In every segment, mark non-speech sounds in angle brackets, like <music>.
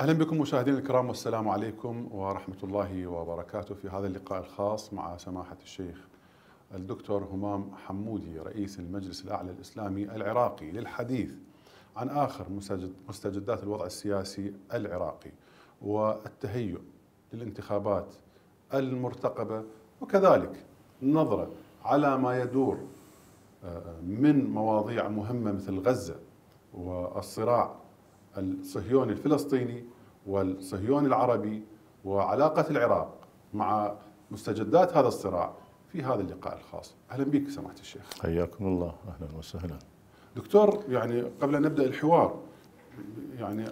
اهلا بكم مشاهدينا الكرام والسلام عليكم ورحمه الله وبركاته في هذا اللقاء الخاص مع سماحه الشيخ الدكتور همام حمودي رئيس المجلس الاعلى الاسلامي العراقي للحديث عن اخر مستجدات الوضع السياسي العراقي والتهيؤ للانتخابات المرتقبه وكذلك نظره على ما يدور آه، من مواضيع مهمه مثل غزه والصراع الصهيوني الفلسطيني والصهيوني العربي وعلاقة العراق مع مستجدات هذا الصراع في هذا اللقاء الخاص أهلا بك سماحة الشيخ حياكم الله أهلا وسهلا دكتور يعني قبل أن نبدأ الحوار يعني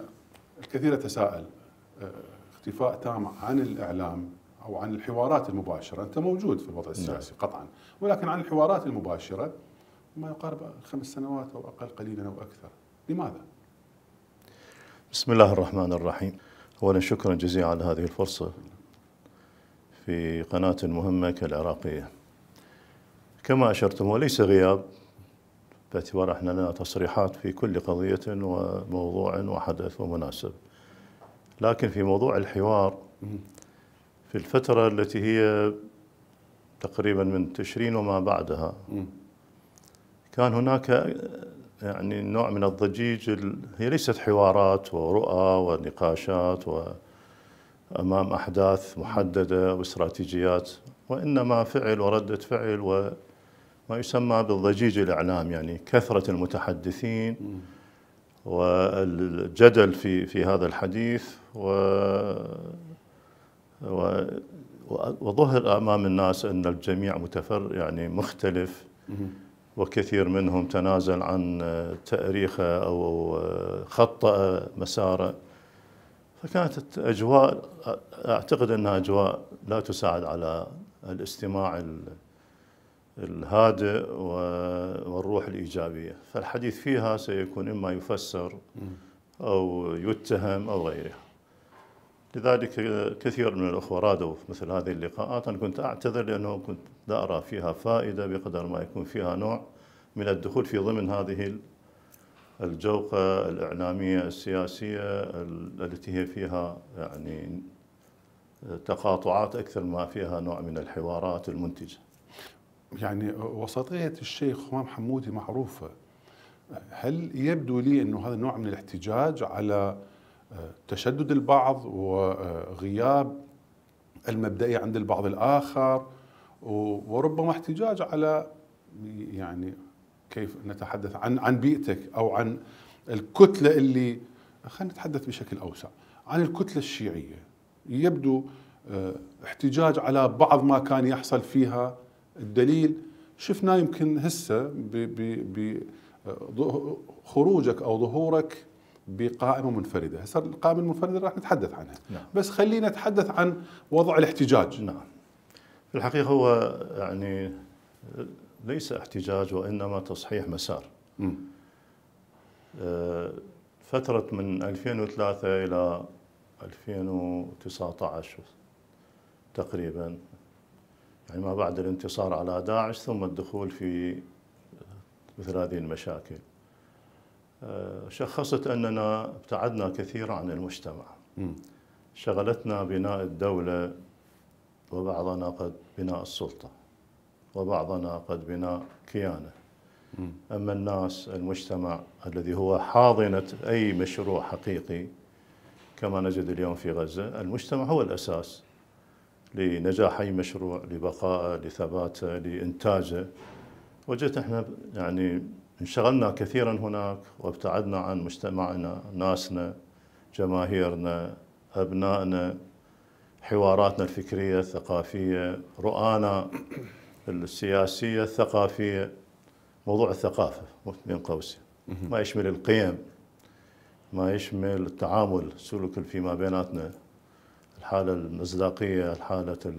الكثير يتساءل آه، اختفاء تام عن الإعلام أو عن الحوارات المباشرة أنت موجود في الوضع السياسي نعم. قطعا ولكن عن الحوارات المباشرة ما يقارب خمس سنوات أو أقل قليلا أو أكثر لماذا؟ بسم الله الرحمن الرحيم أولا شكرا جزيلا على هذه الفرصة في قناة مهمة كالعراقية كما أشرتم هو ليس غياب باعتبار احنا لنا تصريحات في كل قضية وموضوع وحدث ومناسب لكن في موضوع الحوار في الفترة التي هي تقريبا من تشرين وما بعدها كان هناك يعني نوع من الضجيج هي ليست حوارات ورؤى ونقاشات وأمام أحداث محددة واستراتيجيات وإنما فعل وردة فعل وما يسمى بالضجيج الإعلام يعني كثرة المتحدثين والجدل في في هذا الحديث و, و... وظهر امام الناس ان الجميع متفر يعني مختلف وكثير منهم تنازل عن آه، تأريخه أو آه، خطأ مساره فكانت أجواء أعتقد أنها أجواء لا تساعد على الاستماع الهادئ والروح الإيجابية فالحديث فيها سيكون إما يفسر أو يتهم أو غيرها لذلك كثير من الأخوة رادوا مثل هذه اللقاءات أنا كنت أعتذر لأنه كنت لا أرى فيها فائدة بقدر ما يكون فيها نوع من الدخول في ضمن هذه الجوقة الإعلامية السياسية التي هي فيها يعني تقاطعات أكثر ما فيها نوع من الحوارات المنتجة يعني وسطية الشيخ همام حمودي معروفة هل يبدو لي أنه هذا نوع من الاحتجاج على تشدد البعض وغياب المبدئية عند البعض الآخر وربما احتجاج على يعني كيف نتحدث عن عن بيئتك او عن الكتله اللي خلينا نتحدث بشكل اوسع عن الكتله الشيعيه يبدو احتجاج على بعض ما كان يحصل فيها الدليل شفناه يمكن هسه بخروجك او ظهورك بقائمه منفرده، هسه القائمه المنفرده راح نتحدث عنها، نعم. بس خلينا نتحدث عن وضع الاحتجاج. نعم. في الحقيقه هو يعني ليس احتجاج وانما تصحيح مسار. م. آه، فتره من 2003 الى 2019 تقريبا يعني ما بعد الانتصار على داعش ثم الدخول في مثل هذه المشاكل شخصت أننا ابتعدنا كثيرا عن المجتمع شغلتنا بناء الدولة وبعضنا قد بناء السلطة وبعضنا قد بناء كيانة أما الناس المجتمع الذي هو حاضنة أي مشروع حقيقي كما نجد اليوم في غزة المجتمع هو الأساس لنجاح أي مشروع لبقائه لثباته لإنتاجه وجدت احنا يعني انشغلنا كثيرا هناك وابتعدنا عن مجتمعنا ناسنا جماهيرنا أبنائنا حواراتنا الفكرية الثقافية رؤانا السياسية الثقافية موضوع الثقافة بين قوسين ما يشمل القيم ما يشمل التعامل سلوك فيما بيناتنا الحالة المزلاقية الحالة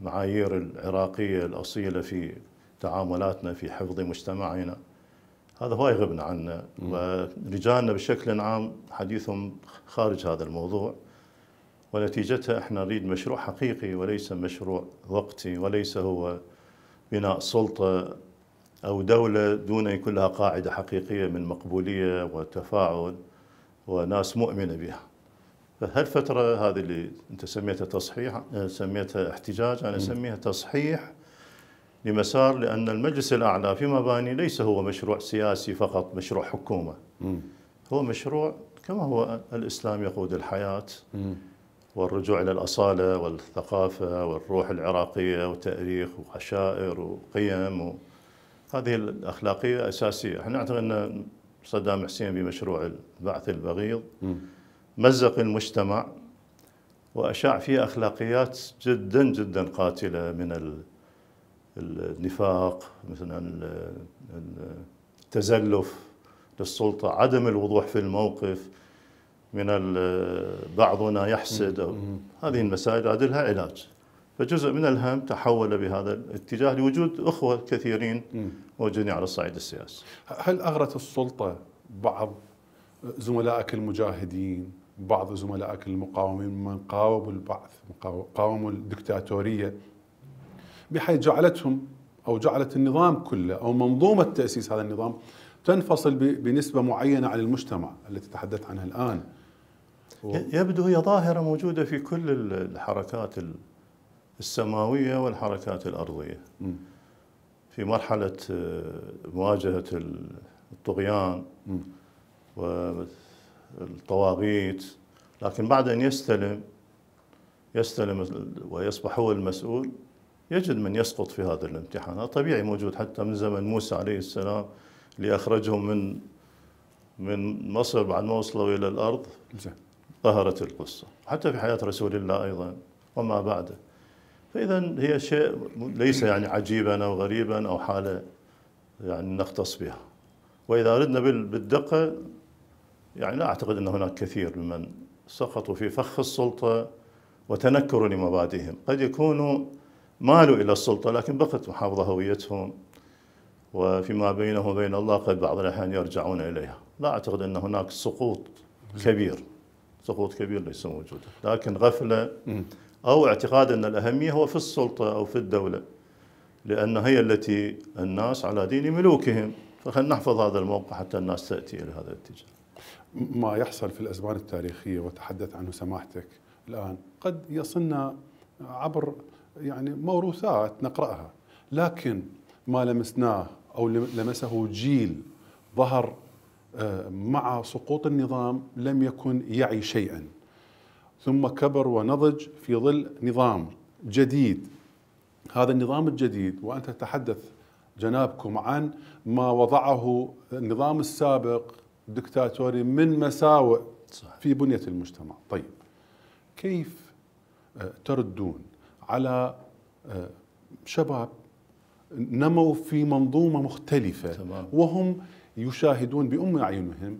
المعايير العراقية الأصيلة في تعاملاتنا في حفظ مجتمعنا هذا هواي غبنا عنه ورجالنا بشكل عام حديثهم خارج هذا الموضوع ونتيجتها احنا نريد مشروع حقيقي وليس مشروع وقتي وليس هو بناء سلطه او دوله دون ان يكون لها قاعده حقيقيه من مقبوليه وتفاعل وناس مؤمنه بها. فهالفتره هذه اللي انت سميتها تصحيح سميتها احتجاج انا اسميها تصحيح لمسار لأن المجلس الأعلى في مباني ليس هو مشروع سياسي فقط مشروع حكومة هو مشروع كما هو الإسلام يقود الحياة والرجوع إلى الأصالة والثقافة والروح العراقية وتاريخ وعشائر وقيم هذه الأخلاقية أساسية احنا نعتقد أن صدام حسين بمشروع البعث البغيض مزق المجتمع وأشاع فيه أخلاقيات جدا جدا قاتلة من النفاق مثلا التزلف للسلطة عدم الوضوح في الموقف من بعضنا يحسد أو هذه المسائل هذه لها علاج فجزء من الهم تحول بهذا الاتجاه لوجود أخوة كثيرين موجودين على الصعيد السياسي هل أغرت السلطة بعض زملائك المجاهدين بعض زملائك المقاومين من قاوموا البعث قاوموا الدكتاتورية بحيث جعلتهم أو جعلت النظام كله أو منظومة تأسيس هذا النظام تنفصل بنسبة معينة عن المجتمع التي تحدثت عنها الآن و... يبدو هي ظاهرة موجودة في كل الحركات السماوية والحركات الأرضية م. في مرحلة آه، مواجهة الطغيان م. والطواغيت لكن بعد أن يستلم يستلم ويصبح هو المسؤول يجد من يسقط في هذا الامتحان هذا طبيعي موجود حتى من زمن موسى عليه السلام اللي أخرجهم من من مصر بعد ما وصلوا إلى الأرض ظهرت القصة حتى في حياة رسول الله أيضا وما بعده فإذا هي شيء ليس يعني عجيبا أو غريبا أو حالة يعني نختص بها وإذا أردنا بالدقة يعني لا أعتقد أن هناك كثير ممن سقطوا في فخ السلطة وتنكروا لمبادئهم قد يكونوا مالوا إلى السلطة لكن بقت محافظة هويتهم وفيما بينهم وبين الله قد بعض الأحيان يرجعون إليها لا أعتقد أن هناك سقوط كبير سقوط كبير ليس موجودا، لكن غفلة أو اعتقاد أن الأهمية هو في السلطة أو في الدولة لأن هي التي الناس على دين ملوكهم فخلنا نحفظ هذا الموقع حتى الناس تأتي إلى هذا الاتجاه ما يحصل في الأزمان التاريخية وتحدث عنه سماحتك الآن قد يصلنا عبر يعني موروثات نقراها لكن ما لمسناه او لمسه جيل ظهر آه، مع سقوط النظام لم يكن يعي شيئا ثم كبر ونضج في ظل نظام جديد هذا النظام الجديد وانت تتحدث جنابكم عن ما وضعه النظام السابق الدكتاتوري من مساوئ في بنيه المجتمع طيب كيف آه، تردون على آه، شباب نموا في منظومة مختلفة تمام. وهم يشاهدون بأم أعينهم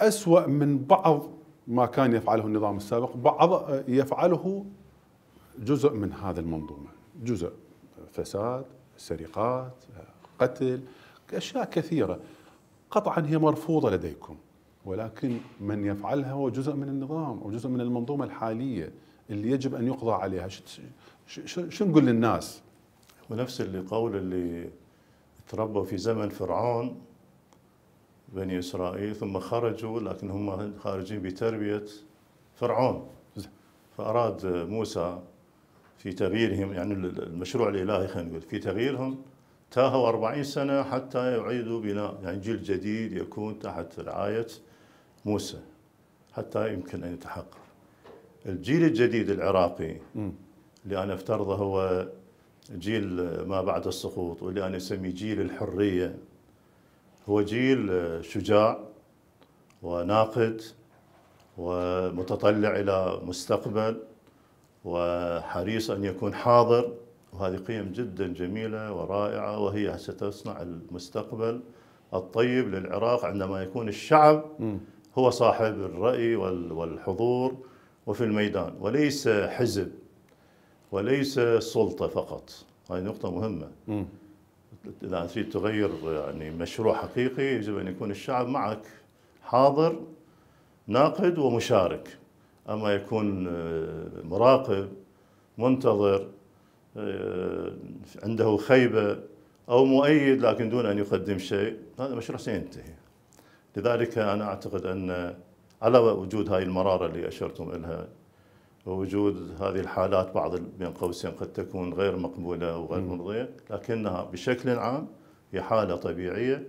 أسوأ من بعض ما كان يفعله النظام السابق بعض آه، يفعله جزء من هذا المنظومة جزء آه، فساد سرقات قتل أشياء كثيرة قطعا هي مرفوضة لديكم ولكن من يفعلها هو جزء من النظام أو جزء من المنظومة الحالية اللي يجب ان يقضى عليها شو نقول للناس ونفس اللي قول اللي تربوا في زمن فرعون بني اسرائيل ثم خرجوا لكن هم خارجين بتربيه فرعون فاراد موسى في تغييرهم يعني المشروع الالهي خلينا نقول في تغييرهم تاهوا 40 سنه حتى يعيدوا بناء يعني جيل جديد يكون تحت رعايه موسى حتى يمكن ان يتحقق الجيل الجديد العراقي اللي انا افترضه هو جيل ما بعد السقوط واللي انا اسميه جيل الحريه هو جيل شجاع وناقد ومتطلع الى مستقبل وحريص ان يكون حاضر وهذه قيم جدا جميله ورائعه وهي ستصنع المستقبل الطيب للعراق عندما يكون الشعب هو صاحب الراي والحضور وفي الميدان وليس حزب وليس سلطة فقط هذه نقطة مهمة إذا تريد تغير يعني مشروع حقيقي يجب أن يكون الشعب معك حاضر ناقد ومشارك أما يكون آه، مراقب منتظر آه، عنده خيبة أو مؤيد لكن دون أن يقدم شيء هذا مشروع سينتهي لذلك أنا أعتقد أن على وجود هاي المراره اللي اشرتم الها ووجود هذه الحالات بعض بين قوسين قد تكون غير مقبوله وغير مرضيه لكنها بشكل عام هي حاله طبيعيه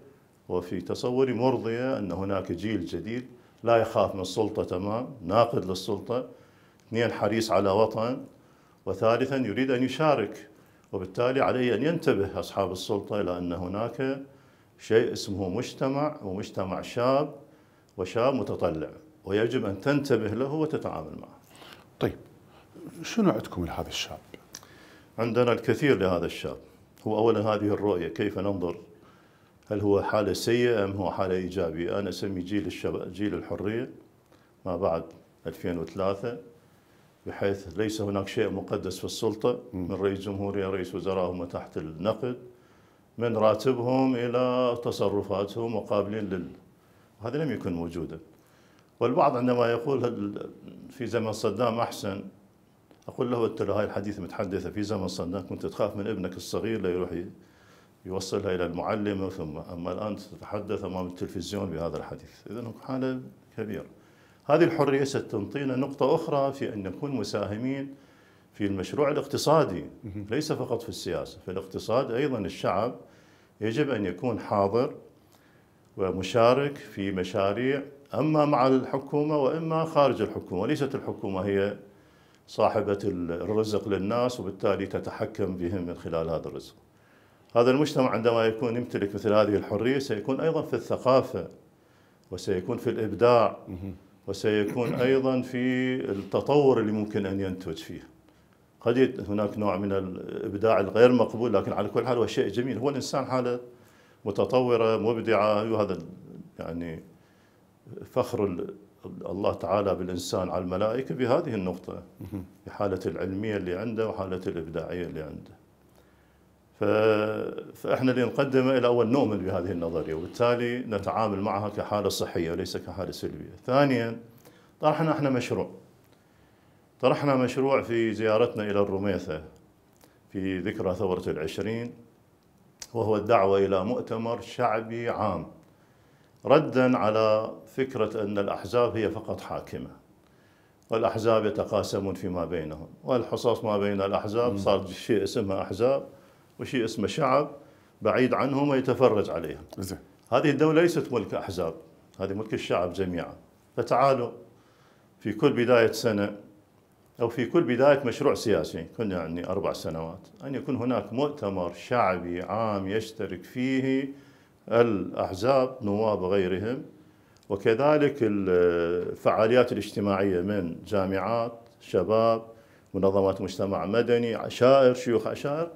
وفي تصوري مرضيه ان هناك جيل جديد لا يخاف من السلطه تمام ناقد للسلطه اثنين حريص على وطن وثالثا يريد ان يشارك وبالتالي عليه ان ينتبه اصحاب السلطه الى ان هناك شيء اسمه مجتمع ومجتمع شاب وشاب متطلع ويجب أن تنتبه له وتتعامل معه طيب شنو عندكم لهذا الشاب؟ عندنا الكثير لهذا الشاب هو أولا هذه الرؤية كيف ننظر هل هو حالة سيئة أم هو حالة إيجابية أنا أسمي جيل الشباب جيل الحرية ما بعد 2003 بحيث ليس هناك شيء مقدس في السلطة من رئيس جمهورية رئيس وزراء تحت النقد من راتبهم إلى تصرفاتهم وقابلين لل وهذا لم يكن موجودا والبعض عندما يقول في زمن صدام أحسن أقول له أنت هاي الحديث متحدثة في زمن صدام كنت تخاف من ابنك الصغير ليروح يوصلها إلى المعلمة ثم أما الآن تتحدث أمام التلفزيون بهذا الحديث إذا حالة كبيرة هذه الحرية ستنطينا نقطة أخرى في أن نكون مساهمين في المشروع الاقتصادي ليس فقط في السياسة في الاقتصاد أيضا الشعب يجب أن يكون حاضر ومشارك في مشاريع اما مع الحكومه واما خارج الحكومه، ليست الحكومه هي صاحبه الرزق للناس وبالتالي تتحكم بهم من خلال هذا الرزق. هذا المجتمع عندما يكون يمتلك مثل هذه الحريه سيكون ايضا في الثقافه وسيكون في الابداع وسيكون ايضا في التطور اللي ممكن ان ينتج فيه. قد هناك نوع من الابداع الغير مقبول لكن على كل حال هو شيء جميل، هو الانسان حاله متطوره مبدعه وهذا أيوة، يعني فخر الله تعالى بالانسان على الملائكه بهذه النقطه في حاله العلميه اللي عنده وحاله الابداعيه اللي عنده. فاحنا اللي نقدمه الى اول نؤمن بهذه النظريه وبالتالي نتعامل معها كحاله صحيه وليس كحاله سلبيه. ثانيا طرحنا احنا مشروع. طرحنا مشروع في زيارتنا الى الرميثه في ذكرى ثوره العشرين وهو الدعوة إلى مؤتمر شعبي عام ردا على فكرة أن الأحزاب هي فقط حاكمة والأحزاب يتقاسمون فيما بينهم والحصص ما بين الأحزاب صار شيء اسمها أحزاب وشيء اسمه شعب بعيد عنهم ويتفرج عليهم هذه الدولة ليست ملك أحزاب هذه ملك الشعب جميعا فتعالوا في كل بداية سنة أو في كل بداية مشروع سياسي كنا يعني أربع سنوات أن يكون هناك مؤتمر شعبي عام يشترك فيه الأحزاب نواب وغيرهم وكذلك الفعاليات الاجتماعية من جامعات شباب منظمات مجتمع مدني عشائر شيوخ عشائر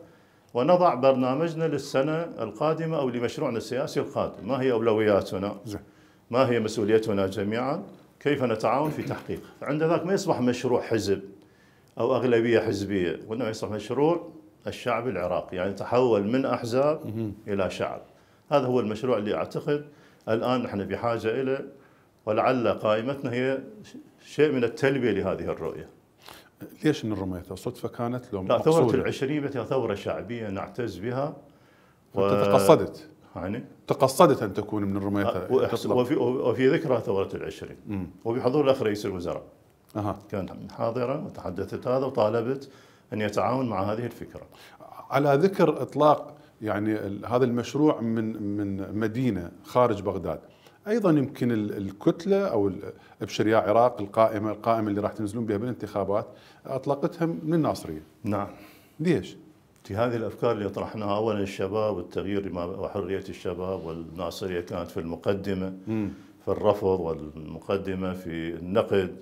ونضع برنامجنا للسنة القادمة أو لمشروعنا السياسي القادم ما هي أولوياتنا ما هي مسؤوليتنا جميعا كيف نتعاون في تحقيق عند ذاك ما يصبح مشروع حزب أو أغلبية حزبية وانما يصبح مشروع الشعب العراقي يعني تحول من أحزاب إلى شعب هذا هو المشروع اللي أعتقد الآن نحن بحاجة اليه ولعل قائمتنا هي شيء من التلبية لهذه الرؤية ليش من رميتها صدفة كانت لو لا ثورة أقصولي. هي ثورة شعبية نعتز بها و... أنت تقصدت يعني تقصدت أن تكون من الرميتها وفي, وفي ذكرى ثورة العشرين وبحضور الأخ رئيس الوزراء أه. كانت حاضرة وتحدثت هذا وطالبت أن يتعاون مع هذه الفكرة على ذكر إطلاق يعني هذا المشروع من من مدينة خارج بغداد ايضا يمكن الكتله او ابشر يا عراق القائمه القائمه اللي راح تنزلون بها بالانتخابات اطلقتها من الناصريه. نعم. ليش؟ في هذه الافكار اللي طرحناها اولا الشباب والتغيير وحريه الشباب والناصريه كانت في المقدمه م. في الرفض والمقدمه في النقد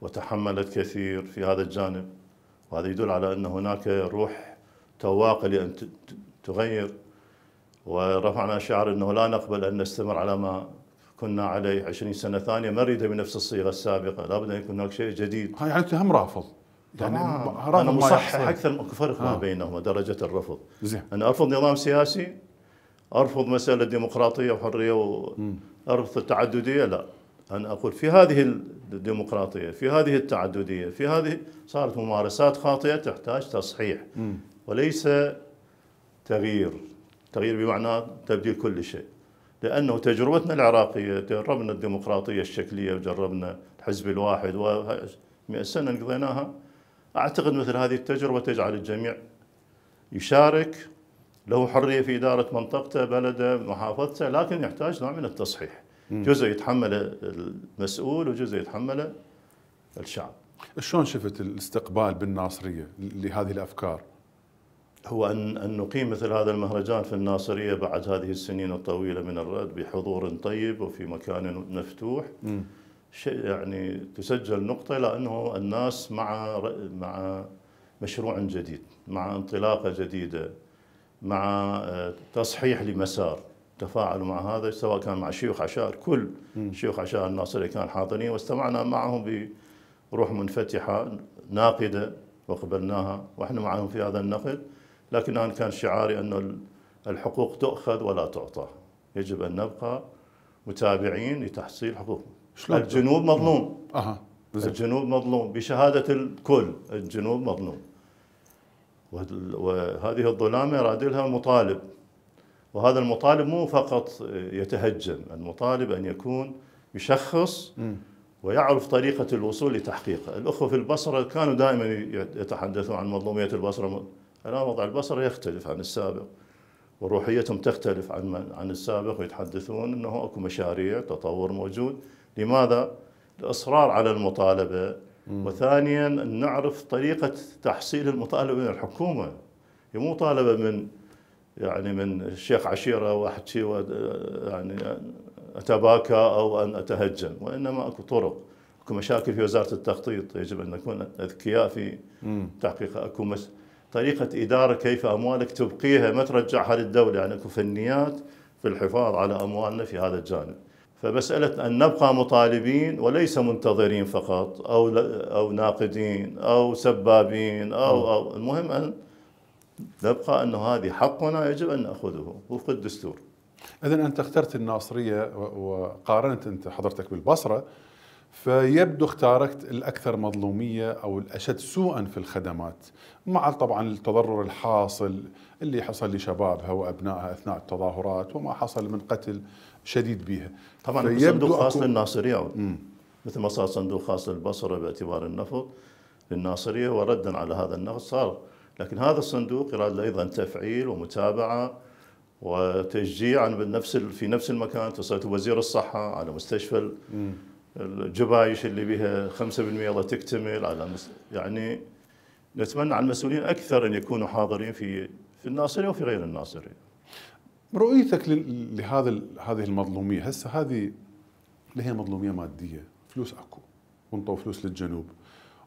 وتحملت كثير في هذا الجانب وهذا يدل على أن هناك روح تواقة لأن تغير ورفعنا شعار أنه لا نقبل أن نستمر على ما كنا عليه 20 سنة ثانية ما نريده بنفس الصيغة السابقة لابد أن يكون هناك شيء جديد هاي يعني هم رافض يعني أنا مصحح أكثر فرق ما آه. بينهما درجة الرفض زين أنا أرفض نظام سياسي أرفض مسألة ديمقراطية وحرية وأرفض التعددية لا أن أقول في هذه الديمقراطية في هذه التعددية في هذه صارت ممارسات خاطئة تحتاج تصحيح وليس تغيير تغيير بمعنى تبديل كل شيء لأنه تجربتنا العراقية جربنا الديمقراطية الشكلية وجربنا الحزب الواحد ومئة 100 سنة قضيناها أعتقد مثل هذه التجربة تجعل الجميع يشارك له حرية في إدارة منطقته بلده محافظته لكن يحتاج نوع من التصحيح جزء يتحمله المسؤول وجزء يتحمله الشعب شلون شفت الاستقبال بالناصريه لهذه الافكار؟ هو ان ان نقيم مثل هذا المهرجان في الناصريه بعد هذه السنين الطويله من الرد بحضور طيب وفي مكان مفتوح شيء يعني تسجل نقطه لانه الناس مع مع مشروع جديد، مع انطلاقه جديده، مع آه، تصحيح لمسار تفاعلوا مع هذا سواء كان مع شيوخ عشائر كل شيوخ عشائر الناصري كان حاضرين واستمعنا معهم بروح منفتحة ناقدة وقبلناها واحنا معهم في هذا النقد لكن أنا كان شعاري أن الحقوق تؤخذ ولا تعطى يجب أن نبقى متابعين لتحصيل حقوق الجنوب مظلوم أه. الجنوب مظلوم بشهادة الكل الجنوب مظلوم وهذه الظلامة راد لها مطالب وهذا المطالب مو فقط يتهجم المطالب أن يكون يشخص ويعرف طريقة الوصول لتحقيقه الأخوة في البصرة كانوا دائما يتحدثون عن مظلومية البصرة الآن وضع البصرة يختلف عن السابق وروحيتهم تختلف عن عن السابق ويتحدثون انه اكو مشاريع تطور موجود، لماذا؟ الاصرار على المطالبه مم. وثانيا نعرف طريقه تحصيل المطالبه من الحكومه، هي مطالبه من يعني من الشيخ عشيرة واحد شيء يعني أتباكى أو أن أتهجم وإنما أكو طرق أكو مشاكل في وزارة التخطيط يجب أن نكون أذكياء في تحقيق أكو مس... طريقة إدارة كيف أموالك تبقيها ما ترجعها للدولة يعني أكو فنيات في الحفاظ على أموالنا في هذا الجانب فمسألة أن نبقى مطالبين وليس منتظرين فقط أو أو ناقدين أو سبابين أو أو المهم أن نبقى أنه هذه حقنا يجب أن نأخذه وفق الدستور إذا أنت اخترت الناصرية وقارنت أنت حضرتك بالبصرة فيبدو اختارك الأكثر مظلومية أو الأشد سوءا في الخدمات مع طبعا التضرر الحاصل اللي حصل لشبابها وأبنائها أثناء التظاهرات وما حصل من قتل شديد بها طبعا صندوق خاص للناصرية مثل ما صار صندوق خاص للبصرة باعتبار النفط للناصرية وردا على هذا النفط صار لكن هذا الصندوق يراد له ايضا تفعيل ومتابعه وتشجيعا بنفس في نفس المكان اتصلت بوزير الصحه على مستشفى الجبايش اللي بها 5% الله تكتمل على يعني نتمنى على المسؤولين اكثر ان يكونوا حاضرين في في الناصريه وفي غير الناصريه. رؤيتك لهذا هذه المظلوميه هسه هذه اللي هي مظلوميه ماديه فلوس اكو وانطوا فلوس للجنوب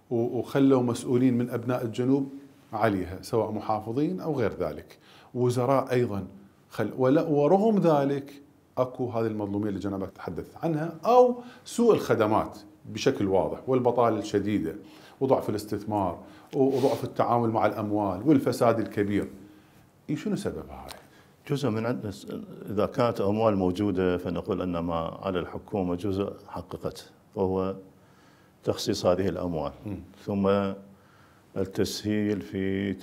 وخلوا مسؤولين من ابناء الجنوب عليها سواء محافظين أو غير ذلك وزراء أيضا خل ورغم ذلك اكو هذه المظلوميه اللي جنابك تحدثت عنها او سوء الخدمات بشكل واضح والبطاله الشديده وضعف الاستثمار وضعف التعامل مع الاموال والفساد الكبير شنو سبب هذا؟ جزء من عندنا اذا كانت اموال موجوده فنقول ان ما على الحكومه جزء حققت وهو تخصيص هذه الاموال م. ثم التسهيل في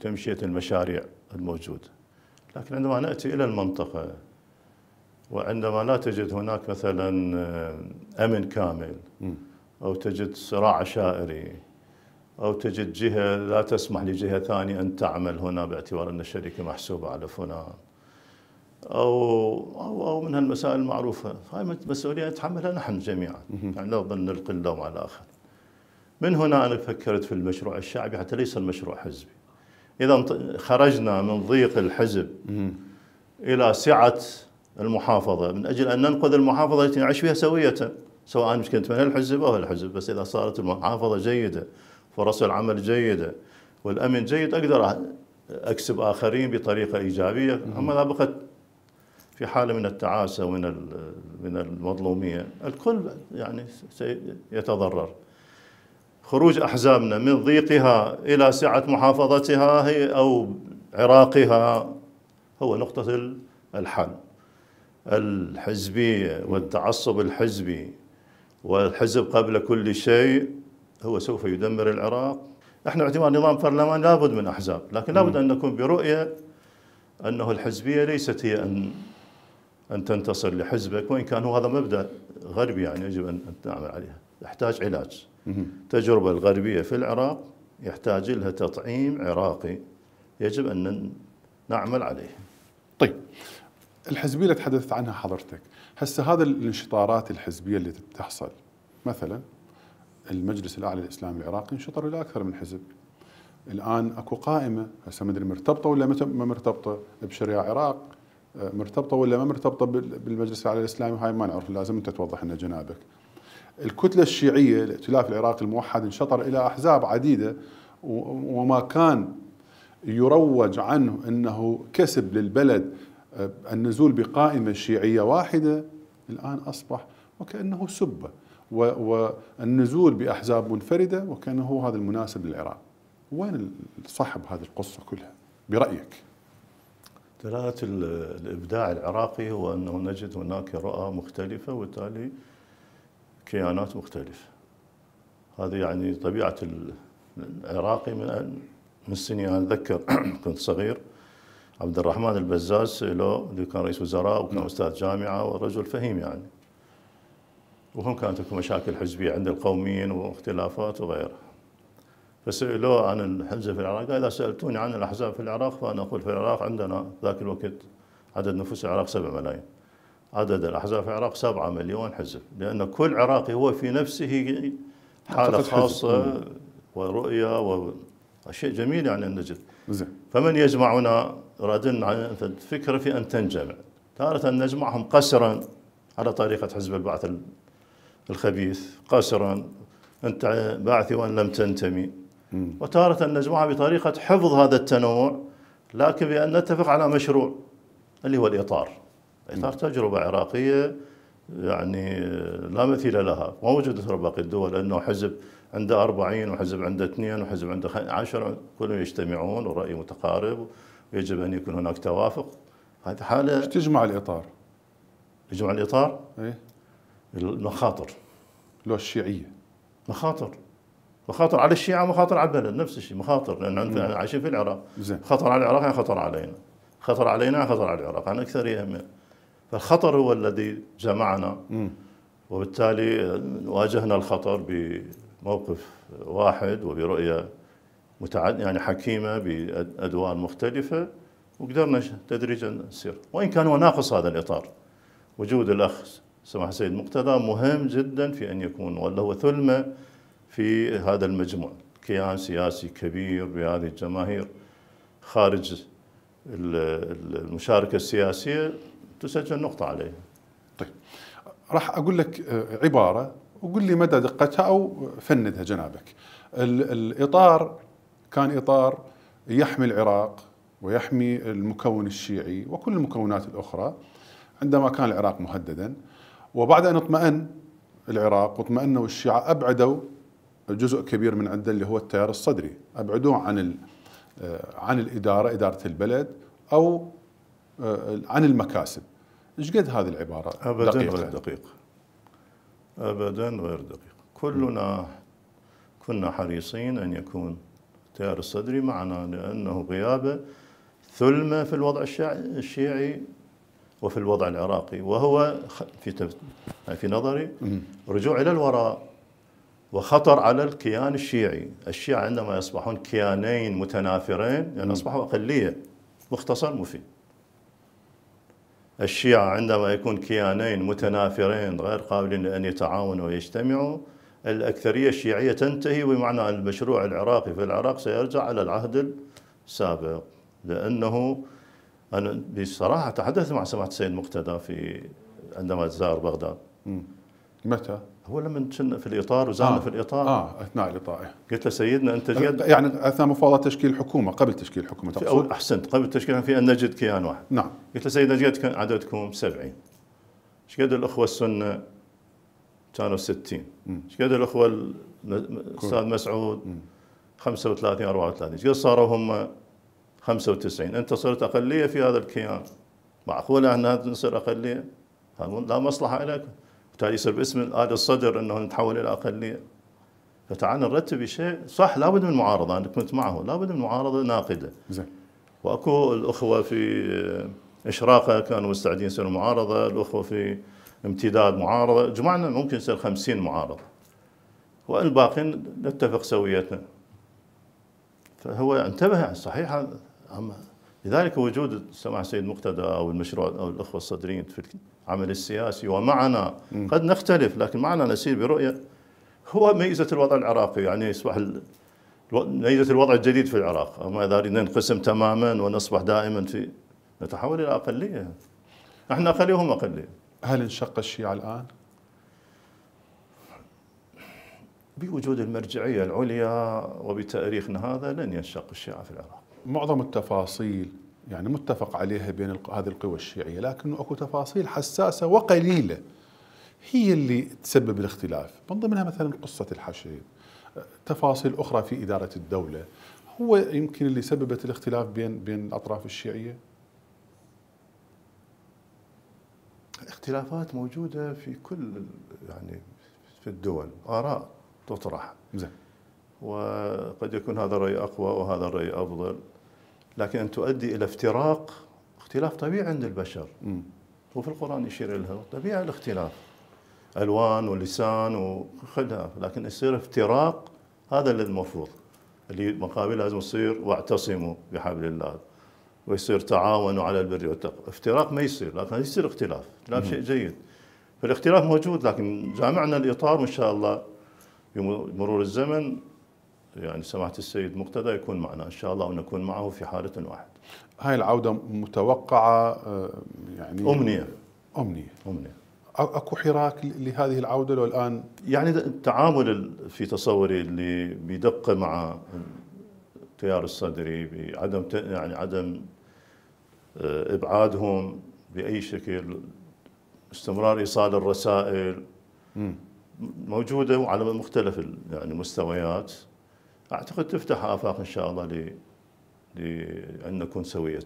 تمشية المشاريع الموجودة لكن عندما نأتي إلى المنطقة وعندما لا تجد هناك مثلا آه، أمن كامل أو تجد صراع شائري أو تجد جهة لا تسمح لجهة ثانية أن تعمل هنا باعتبار أن الشركة محسوبة على فلان أو أو, أو من هالمسائل المعروفة هاي مسؤولية نتحملها نحن جميعا يعني لا ظن اللوم على الاخر من هنا أنا فكرت في المشروع الشعبي حتى ليس المشروع حزبي إذا خرجنا من ضيق الحزب إلى سعة المحافظة من أجل أن ننقذ المحافظة التي نعيش فيها سوية سواء كنت من الحزب أو الحزب بس إذا صارت المحافظة جيدة فرص العمل جيدة والأمن جيد أقدر أكسب آخرين بطريقة إيجابية أما إذا بقت في حالة من التعاسة ومن من المظلومية الكل يعني سيتضرر خروج أحزابنا من ضيقها إلى سعة محافظتها هي أو عراقها هو نقطة الحل الحزبية والتعصب الحزبي والحزب قبل كل شيء هو سوف يدمر العراق احنا باعتبار نظام برلمان لابد من احزاب لكن لابد ان نكون برؤيه انه الحزبيه ليست هي ان ان تنتصر لحزبك وان كان هو هذا مبدا غربي يعني يجب ان نعمل عليها يحتاج علاج التجربة الغربية في العراق يحتاج لها تطعيم عراقي يجب أن نعمل عليه طيب الحزبية اللي تحدثت عنها حضرتك هسه هذا الانشطارات الحزبية اللي تحصل مثلا المجلس الأعلى الإسلامي العراقي انشطر إلى أكثر من حزب الآن أكو قائمة هسه ما أدري مرتبطة ولا ما مرتبطة بشريعة عراق آه، مرتبطة ولا ما مرتبطة بالمجلس الأعلى الإسلامي هاي ما نعرف لازم أنت توضح لنا جنابك الكتلة الشيعية الائتلاف العراقي الموحد انشطر إلى أحزاب عديدة وما كان يروج عنه أنه كسب للبلد آه، النزول بقائمة شيعية واحدة الآن أصبح وكأنه سبة والنزول بأحزاب منفردة وكأنه هو هذا المناسب للعراق وين صاحب هذه القصة كلها برأيك؟ دلالة الإبداع العراقي هو أنه نجد هناك رؤى مختلفة وبالتالي كيانات مختلفة هذا يعني طبيعة العراقي من من أنا أتذكر <clears throat> كنت صغير عبد الرحمن البزاز له كان رئيس وزراء وكان نعم. أستاذ جامعة ورجل فهيم يعني وهم كانت لكم مشاكل حزبية عند القوميين واختلافات وغيرها فسألوه عن الحزب في العراق إذا سألتوني عن الأحزاب في العراق فأنا أقول في العراق عندنا ذاك الوقت عدد نفوس العراق 7 ملايين عدد الأحزاب في العراق سبعة مليون حزب لأن كل عراقي هو في نفسه حالة خاصة ورؤية وشيء جميل يعني أن نجد فمن يجمعنا رادن الفكرة في أن تنجمع تارة نجمعهم قسرا على طريقة حزب البعث الخبيث قسرا أنت باعثي وأن لم تنتمي وتارة نجمعها بطريقة حفظ هذا التنوع لكن بأن نتفق على مشروع اللي هو الإطار إطار تجربة عراقية يعني آه، لا مثيل لها ما موجودة في باقي الدول أنه حزب عنده 40 وحزب عنده اثنين وحزب عنده 10 كلهم يجتمعون والرأي متقارب ويجب أن يكون هناك توافق هذه حالة ايش تجمع الإطار؟ يجمع الإطار؟ إيه؟ المخاطر لو الشيعية مخاطر مخاطر على الشيعة مخاطر على البلد نفس الشيء مخاطر لأن احنا عايشين في العراق زين. خطر على العراق يعني خطر علينا خطر علينا خطر على العراق أنا أكثر يهمني فالخطر هو الذي جمعنا وبالتالي واجهنا الخطر بموقف واحد وبرؤية متعد يعني حكيمة بأدوار مختلفة وقدرنا تدريجا نسير وإن كان هو ناقص هذا الإطار وجود الأخ سماحة سيد مقتدى مهم جدا في أن يكون ولا هو ثلمة في هذا المجموع كيان سياسي كبير بهذه الجماهير خارج المشاركة السياسية تسجل نقطة عليه طيب راح أقول لك آه، عبارة وقل لي مدى دقتها أو فندها جنابك الإطار كان إطار يحمي العراق ويحمي المكون الشيعي وكل المكونات الأخرى عندما كان العراق مهددا وبعد أن اطمأن العراق واطمأنوا الشيعة أبعدوا جزء كبير من عنده اللي هو التيار الصدري أبعدوه عن آه، عن الإدارة إدارة البلد أو آه، عن المكاسب ايش قد هذه العباره ابدا دقيقة. غير دقيق ابدا غير دقيق كلنا كنا حريصين ان يكون تيار الصدري معنا لانه غيابه ثلمه في الوضع الشيعي وفي الوضع العراقي وهو في في نظري رجوع الى الوراء وخطر على الكيان الشيعي، الشيعة عندما يصبحون كيانين متنافرين يعني اصبحوا اقليه مختصر مفيد. الشيعة عندما يكون كيانين متنافرين غير قابلين لأن يتعاونوا ويجتمعوا الأكثرية الشيعية تنتهي بمعنى أن المشروع العراقي في العراق سيرجع إلى العهد السابق لأنه أنا بصراحة تحدثت مع سماحة السيد مقتدى في عندما زار بغداد متى؟ هو لما كنا في الاطار وزعنا آه. في الاطار اه اثناء الاطار إيه. قلت له سيدنا انت جد يعني اثناء مفاوضات تشكيل حكومه قبل تشكيل حكومه تقصد؟ احسنت قبل تشكيل في ان نجد كيان واحد نعم قلت له سيدنا جد عددكم 70 ايش قد الاخوه السنه كانوا 60 ايش قد الاخوه الاستاذ مسعود 35 34 ايش قد صاروا هم 95 انت صرت اقليه في هذا الكيان معقوله ان نصير اقليه؟ لا مصلحه لكم وبالتالي يصير باسم هذا الصدر انه نتحول الى اقليه فتعال نرتب شيء صح لابد من معارضه انا كنت معه لابد من معارضه ناقده زين واكو الاخوه في اشراقه كانوا مستعدين يصيروا معارضه الاخوه في امتداد معارضه جمعنا ممكن يصير 50 معارض والباقي نتفق سويتنا فهو انتبه صحيح أما لذلك وجود سماح السيد مقتدى أو المشروع أو الأخوة الصدرين في العمل السياسي ومعنا قد نختلف لكن معنا نسير برؤية هو ميزة الوضع العراقي يعني يصبح ميزة الوضع الجديد في العراق أما إذا ننقسم تماما ونصبح دائما في نتحول إلى أقلية احنا أقلية هم أقلية هل انشق الشيعة الآن؟ بوجود المرجعية العليا وبتاريخنا هذا لن ينشق الشيعة في العراق معظم التفاصيل يعني متفق عليها بين هذه القوى الشيعيه، لكن اكو تفاصيل حساسه وقليله هي اللي تسبب الاختلاف، من ضمنها مثلا قصه الحشيد تفاصيل اخرى في اداره الدوله، هو يمكن اللي سببت الاختلاف بين بين الاطراف الشيعيه؟ الاختلافات موجوده في كل يعني في الدول، اراء تطرح. زين. وقد يكون هذا الرأي أقوى وهذا الرأي أفضل لكن أن تؤدي إلى افتراق اختلاف طبيعي عند البشر وفي القرآن يشير إلى طبيعي الاختلاف ألوان ولسان وخلاف لكن يصير افتراق هذا اللي المفروض اللي مقابله لازم يصير واعتصموا بحبل الله ويصير تعاونوا على البر والتقوى افتراق ما يصير لكن يصير اختلاف اختلاف شيء جيد فالاختلاف موجود لكن جامعنا الإطار إن شاء الله بمرور الزمن يعني سماحه السيد مقتدى يكون معنا ان شاء الله ونكون معه في حاله واحد. هاي العوده متوقعه آه، يعني امنيه امنيه امنيه اكو حراك لهذه العوده لو الان يعني التعامل في تصوري اللي بدقه مع التيار الصدري بعدم يعني عدم آه، ابعادهم باي شكل استمرار ايصال الرسائل موجوده على مختلف يعني مستويات اعتقد تفتح افاق ان شاء الله ل لان نكون سويه.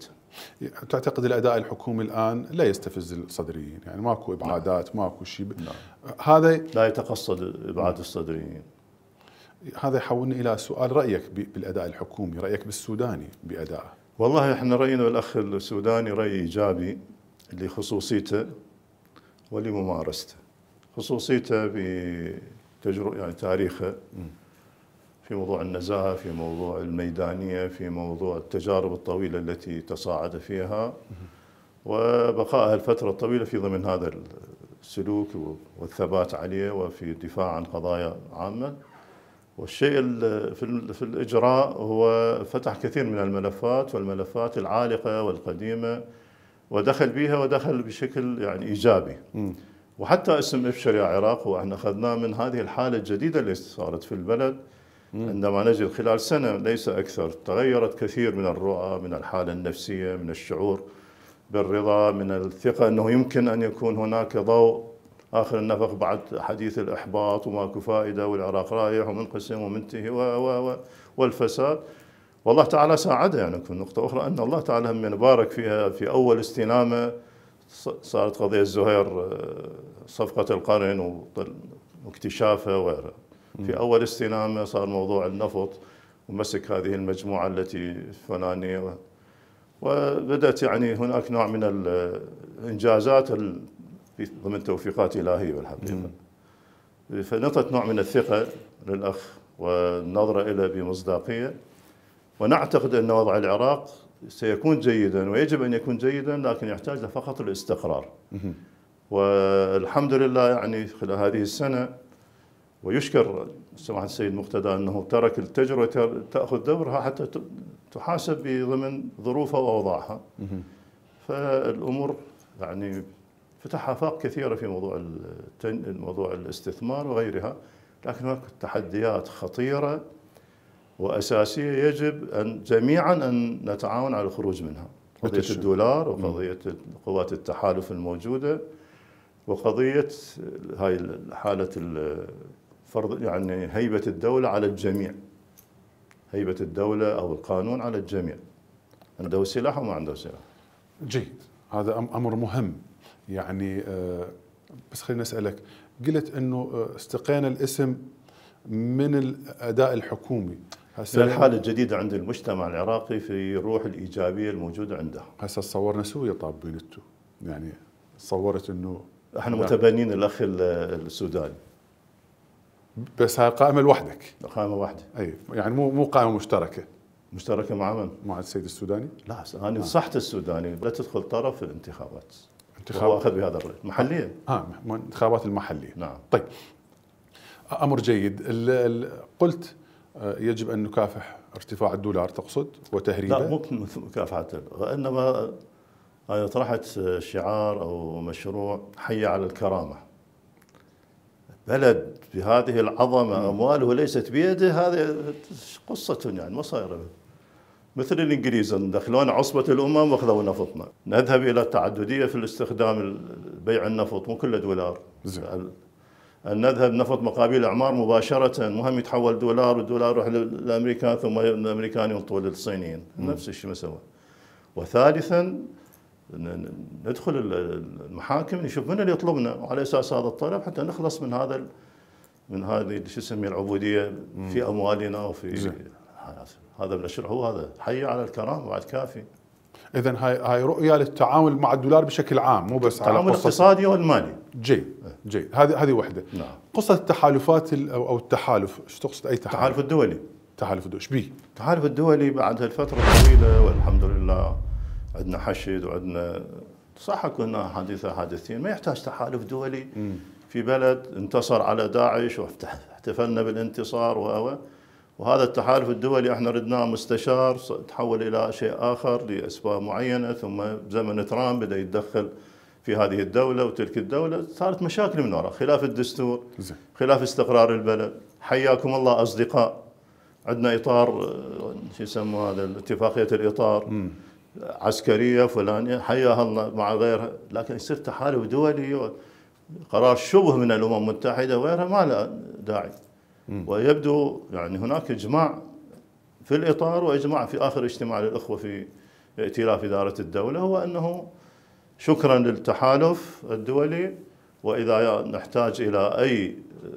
تعتقد الاداء الحكومي الان لا يستفز الصدريين، يعني ماكو نعم. ابعادات، ماكو شيء نعم. هذا لا يتقصد ابعاد الصدريين. هذا يحولنا الى سؤال رايك بالاداء الحكومي، رايك بالسوداني بادائه. والله احنا راينا الاخ السوداني راي ايجابي لخصوصيته ولممارسته. خصوصيته بتجربه يعني تاريخه في موضوع النزاهة في موضوع الميدانية في موضوع التجارب الطويلة التي تصاعد فيها وبقائها الفترة الطويلة في ضمن هذا السلوك والثبات عليه وفي الدفاع عن قضايا عامة والشيء في الإجراء هو فتح كثير من الملفات والملفات العالقة والقديمة ودخل بها ودخل بشكل يعني إيجابي وحتى اسم ابشر يا عراق واحنا اخذناه من هذه الحاله الجديده اللي صارت في البلد عندما نجد خلال سنة ليس أكثر تغيرت كثير من الرؤى من الحالة النفسية من الشعور بالرضا من الثقة أنه يمكن أن يكون هناك ضوء آخر النفق بعد حديث الإحباط وماكو فائدة والعراق رايح ومنقسم ومنتهي و و و والفساد والله تعالى ساعده يعني في نقطة أخرى أن الله تعالى هم يبارك فيها في أول استلامة صارت قضية الزهير آه، صفقة القرن واكتشافها وغيرها في أول استلامه صار موضوع النفط ومسك هذه المجموعة التي فلانية وبدأت يعني هناك نوع من الإنجازات ضمن توفيقات إلهية بالحقيقة فنطت نوع من الثقة للأخ والنظرة إلى بمصداقية ونعتقد أن وضع العراق سيكون جيدا ويجب أن يكون جيدا لكن يحتاج فقط الاستقرار والحمد لله يعني خلال هذه السنة ويشكر سماحة السيد مقتدى أنه ترك التجربة تأخذ دورها حتى تحاسب بضمن ظروفها وأوضاعها فالأمور يعني فتح آفاق كثيرة في موضوع موضوع الاستثمار وغيرها لكن هناك تحديات خطيرة وأساسية يجب أن جميعا أن نتعاون على الخروج منها قضية الدولار وقضية قوات التحالف الموجودة وقضية هاي حالة فرض يعني هيبة الدولة على الجميع هيبة الدولة أو القانون على الجميع عنده سلاح وما عنده سلاح جيد هذا أمر مهم يعني آه، بس خليني أسألك قلت أنه آه، استقينا الاسم من الأداء الحكومي هسه الحالة الجديدة عند المجتمع العراقي في الروح الإيجابية الموجودة عنده هسه تصورنا سوية طاب يعني تصورت أنه احنا متبنين الأخ السوداني بس هاي قائمه لوحدك قائمه واحده اي يعني مو مو قائمه مشتركه مشتركه مع من؟ مع السيد السوداني؟ لا انا نصحت السوداني لا تدخل طرف الانتخابات انتخابات اخذ بهذا الرأي محليا اه الانتخابات المحليه نعم طيب امر جيد قلت آه، يجب ان نكافح ارتفاع الدولار تقصد وتهريبه لا مو مكافحه انما طرحت شعار او مشروع حي على الكرامه بلد بهذه العظمة أمواله ليست بيده هذه قصة يعني ما صايرة مثل الإنجليز دخلونا عصبة الأمم وأخذوا نفطنا نذهب إلى التعددية في الاستخدام بيع النفط مو كله دولار زي. أن نذهب نفط مقابل أعمار مباشرة مهم يتحول دولار والدولار يروح للأمريكان ثم الأمريكان ينطوه للصينيين نفس الشيء ما سوى وثالثا ندخل المحاكم نشوف من اللي يطلبنا وعلى اساس هذا الطلب حتى نخلص من هذا من هذه شو نسميه العبوديه في اموالنا وفي هذا المشروع هو هذا حي على الكرامه بعد كافي اذا هاي هاي رؤيه للتعامل مع الدولار بشكل عام مو بس على التعامل الاقتصادي والمالي جيد إيه. جيد هذه هذه وحده نعم قصه التحالفات او التحالف ايش تقصد اي تحالف؟ التحالف الدولي التحالف الدولي ايش بيه؟ التحالف الدولي بعد هالفتره الطويله والحمد لله عندنا حشد وعندنا صح كنا هنا حادثه حادثين ما يحتاج تحالف دولي في بلد انتصر على داعش واحتفلنا بالانتصار و وهذا التحالف الدولي احنا ردناه مستشار تحول الى شيء اخر لاسباب معينه ثم زمن ترامب بدا يتدخل في هذه الدوله وتلك الدوله صارت مشاكل من وراء خلاف الدستور خلاف استقرار البلد حياكم الله اصدقاء عندنا اطار آه، شو يسموه هذا اتفاقيه الاطار عسكريه فلانيه حياها الله مع غيرها لكن يصير تحالف دولي قرار شبه من الامم المتحده وغيرها ما له داعي ويبدو يعني هناك اجماع في الاطار واجماع في اخر اجتماع للاخوه في ائتلاف اداره الدوله هو انه شكرا للتحالف الدولي واذا نحتاج الى اي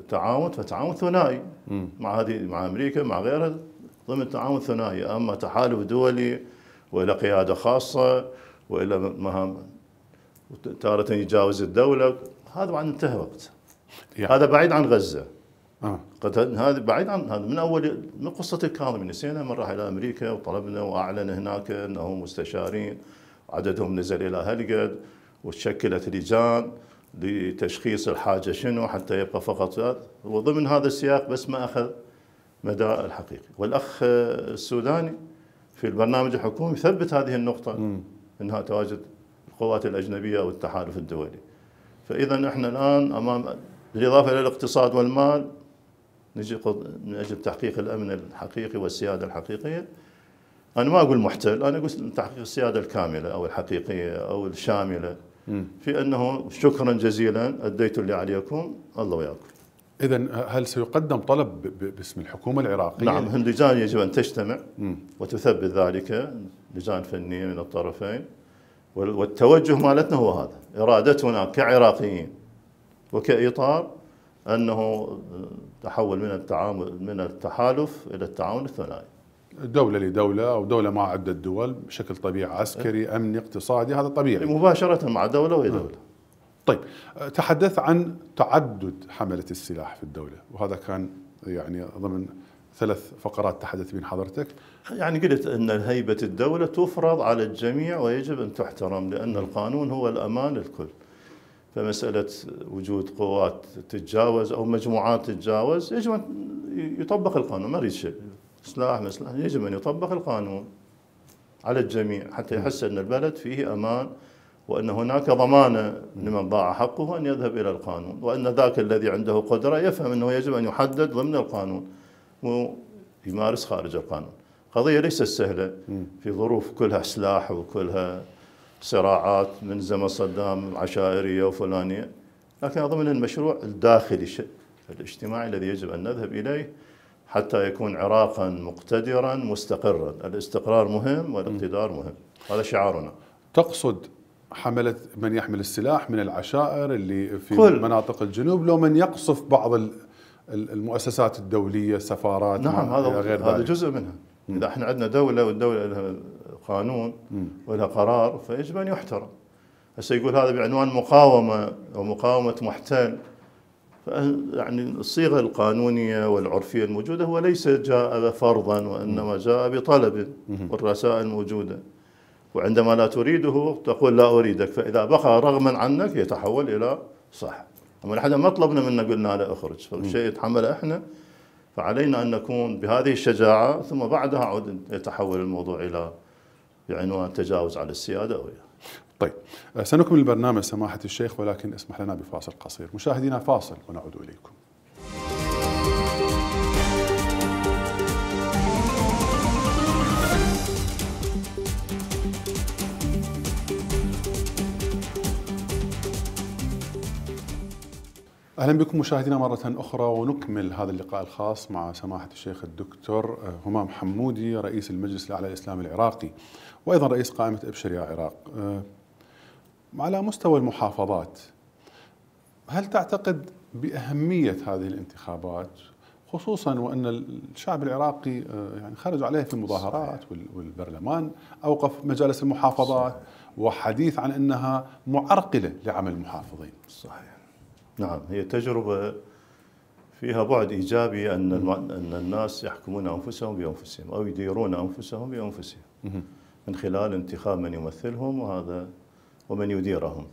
تعاون فتعاون ثنائي مع هذه مع امريكا مع غيرها ضمن تعاون ثنائي اما تحالف دولي والى قياده خاصه والى مهام تارة يجاوز الدوله هذا بعد انتهى وقت يعني. هذا بعيد عن غزه آه. هذا بعيد عن هذا من اول من قصه الكاظم نسينا من راح الى امريكا وطلبنا واعلن هناك انهم مستشارين عددهم نزل الى هلقد وتشكلت لجان لتشخيص الحاجه شنو حتى يبقى فقط وضمن هذا السياق بس ما اخذ مدى الحقيقي والاخ السوداني في البرنامج الحكومي ثبت هذه النقطة أنها تواجد القوات الأجنبية او التحالف الدولي فإذا إحنا الآن أمام بالإضافة إلى الاقتصاد والمال نجي من أجل تحقيق الأمن الحقيقي والسيادة الحقيقية أنا ما أقول محتل أنا أقول تحقيق السيادة الكاملة أو الحقيقية أو الشاملة في أنه شكرا جزيلا أديت اللي عليكم الله وياكم إذا هل سيقدم طلب باسم الحكومة العراقية؟ نعم هم لجان يجب أن تجتمع وتثبت ذلك لجان فنية من الطرفين والتوجه مالتنا هو هذا إرادتنا كعراقيين وكإطار أنه آه، تحول من التعامل من التحالف إلى التعاون الثنائي دولة لدولة أو دولة مع عدة دول بشكل طبيعي عسكري أمني اقتصادي هذا طبيعي مباشرة مع دولة ودولة طيب آه، تحدث عن تعدد حملة السلاح في الدولة وهذا كان يعني ضمن ثلاث فقرات تحدث بين حضرتك يعني قلت أن هيبة الدولة تفرض على الجميع ويجب أن تحترم لأن القانون هو الأمان للكل فمسألة وجود قوات تتجاوز أو مجموعات تتجاوز يجب أن يطبق القانون ما أريد شيء سلاح مسلاح يجب أن يطبق القانون على الجميع حتى يحس أن البلد فيه أمان وأن هناك ضمانة لمن ضاع حقه أن يذهب إلى القانون وأن ذاك الذي عنده قدرة يفهم أنه يجب أن يحدد ضمن القانون ويمارس خارج القانون قضية ليست سهلة في ظروف كلها سلاح وكلها صراعات من زمن صدام عشائرية وفلانية لكن ضمن المشروع الداخلي الاجتماعي الذي يجب أن نذهب إليه حتى يكون عراقا مقتدرا مستقرا الاستقرار مهم والاقتدار مهم هذا شعارنا تقصد حملت من يحمل السلاح من العشائر اللي في كل. مناطق الجنوب لو من يقصف بعض المؤسسات الدولية سفارات نعم هذا غير هذا جزء منها م. إذا احنا عندنا دولة والدولة لها قانون ولها قرار فيجب أن يحترم هسه يقول هذا بعنوان مقاومة أو مقاومة محتل يعني الصيغة القانونية والعرفية الموجودة هو ليس جاء فرضا وإنما جاء بطلب والرسائل موجودة وعندما لا تريده تقول لا أريدك فإذا بقى رغما عنك يتحول إلى صح أما نحن ما طلبنا منه قلنا له اخرج فالشيء يتحمله إحنا فعلينا أن نكون بهذه الشجاعة ثم بعدها عود يتحول الموضوع إلى بعنوان تجاوز على السيادة أو طيب سنكمل البرنامج سماحة الشيخ ولكن اسمح لنا بفاصل قصير مشاهدينا فاصل ونعود إليكم اهلا بكم مشاهدينا مره اخرى ونكمل هذا اللقاء الخاص مع سماحه الشيخ الدكتور آه، همام حمودي رئيس المجلس الاعلى الاسلامي العراقي وايضا رئيس قائمه ابشر يا عراق. آه، على مستوى المحافظات هل تعتقد باهميه هذه الانتخابات خصوصا وان الشعب العراقي آه، يعني خرج عليه في المظاهرات والبرلمان اوقف مجالس المحافظات وحديث عن انها معرقله لعمل المحافظين. صحيح. نعم هي تجربة فيها بعد إيجابي أن أن الناس يحكمون أنفسهم بأنفسهم أو يديرون أنفسهم بأنفسهم من خلال انتخاب من يمثلهم وهذا ومن يديرهم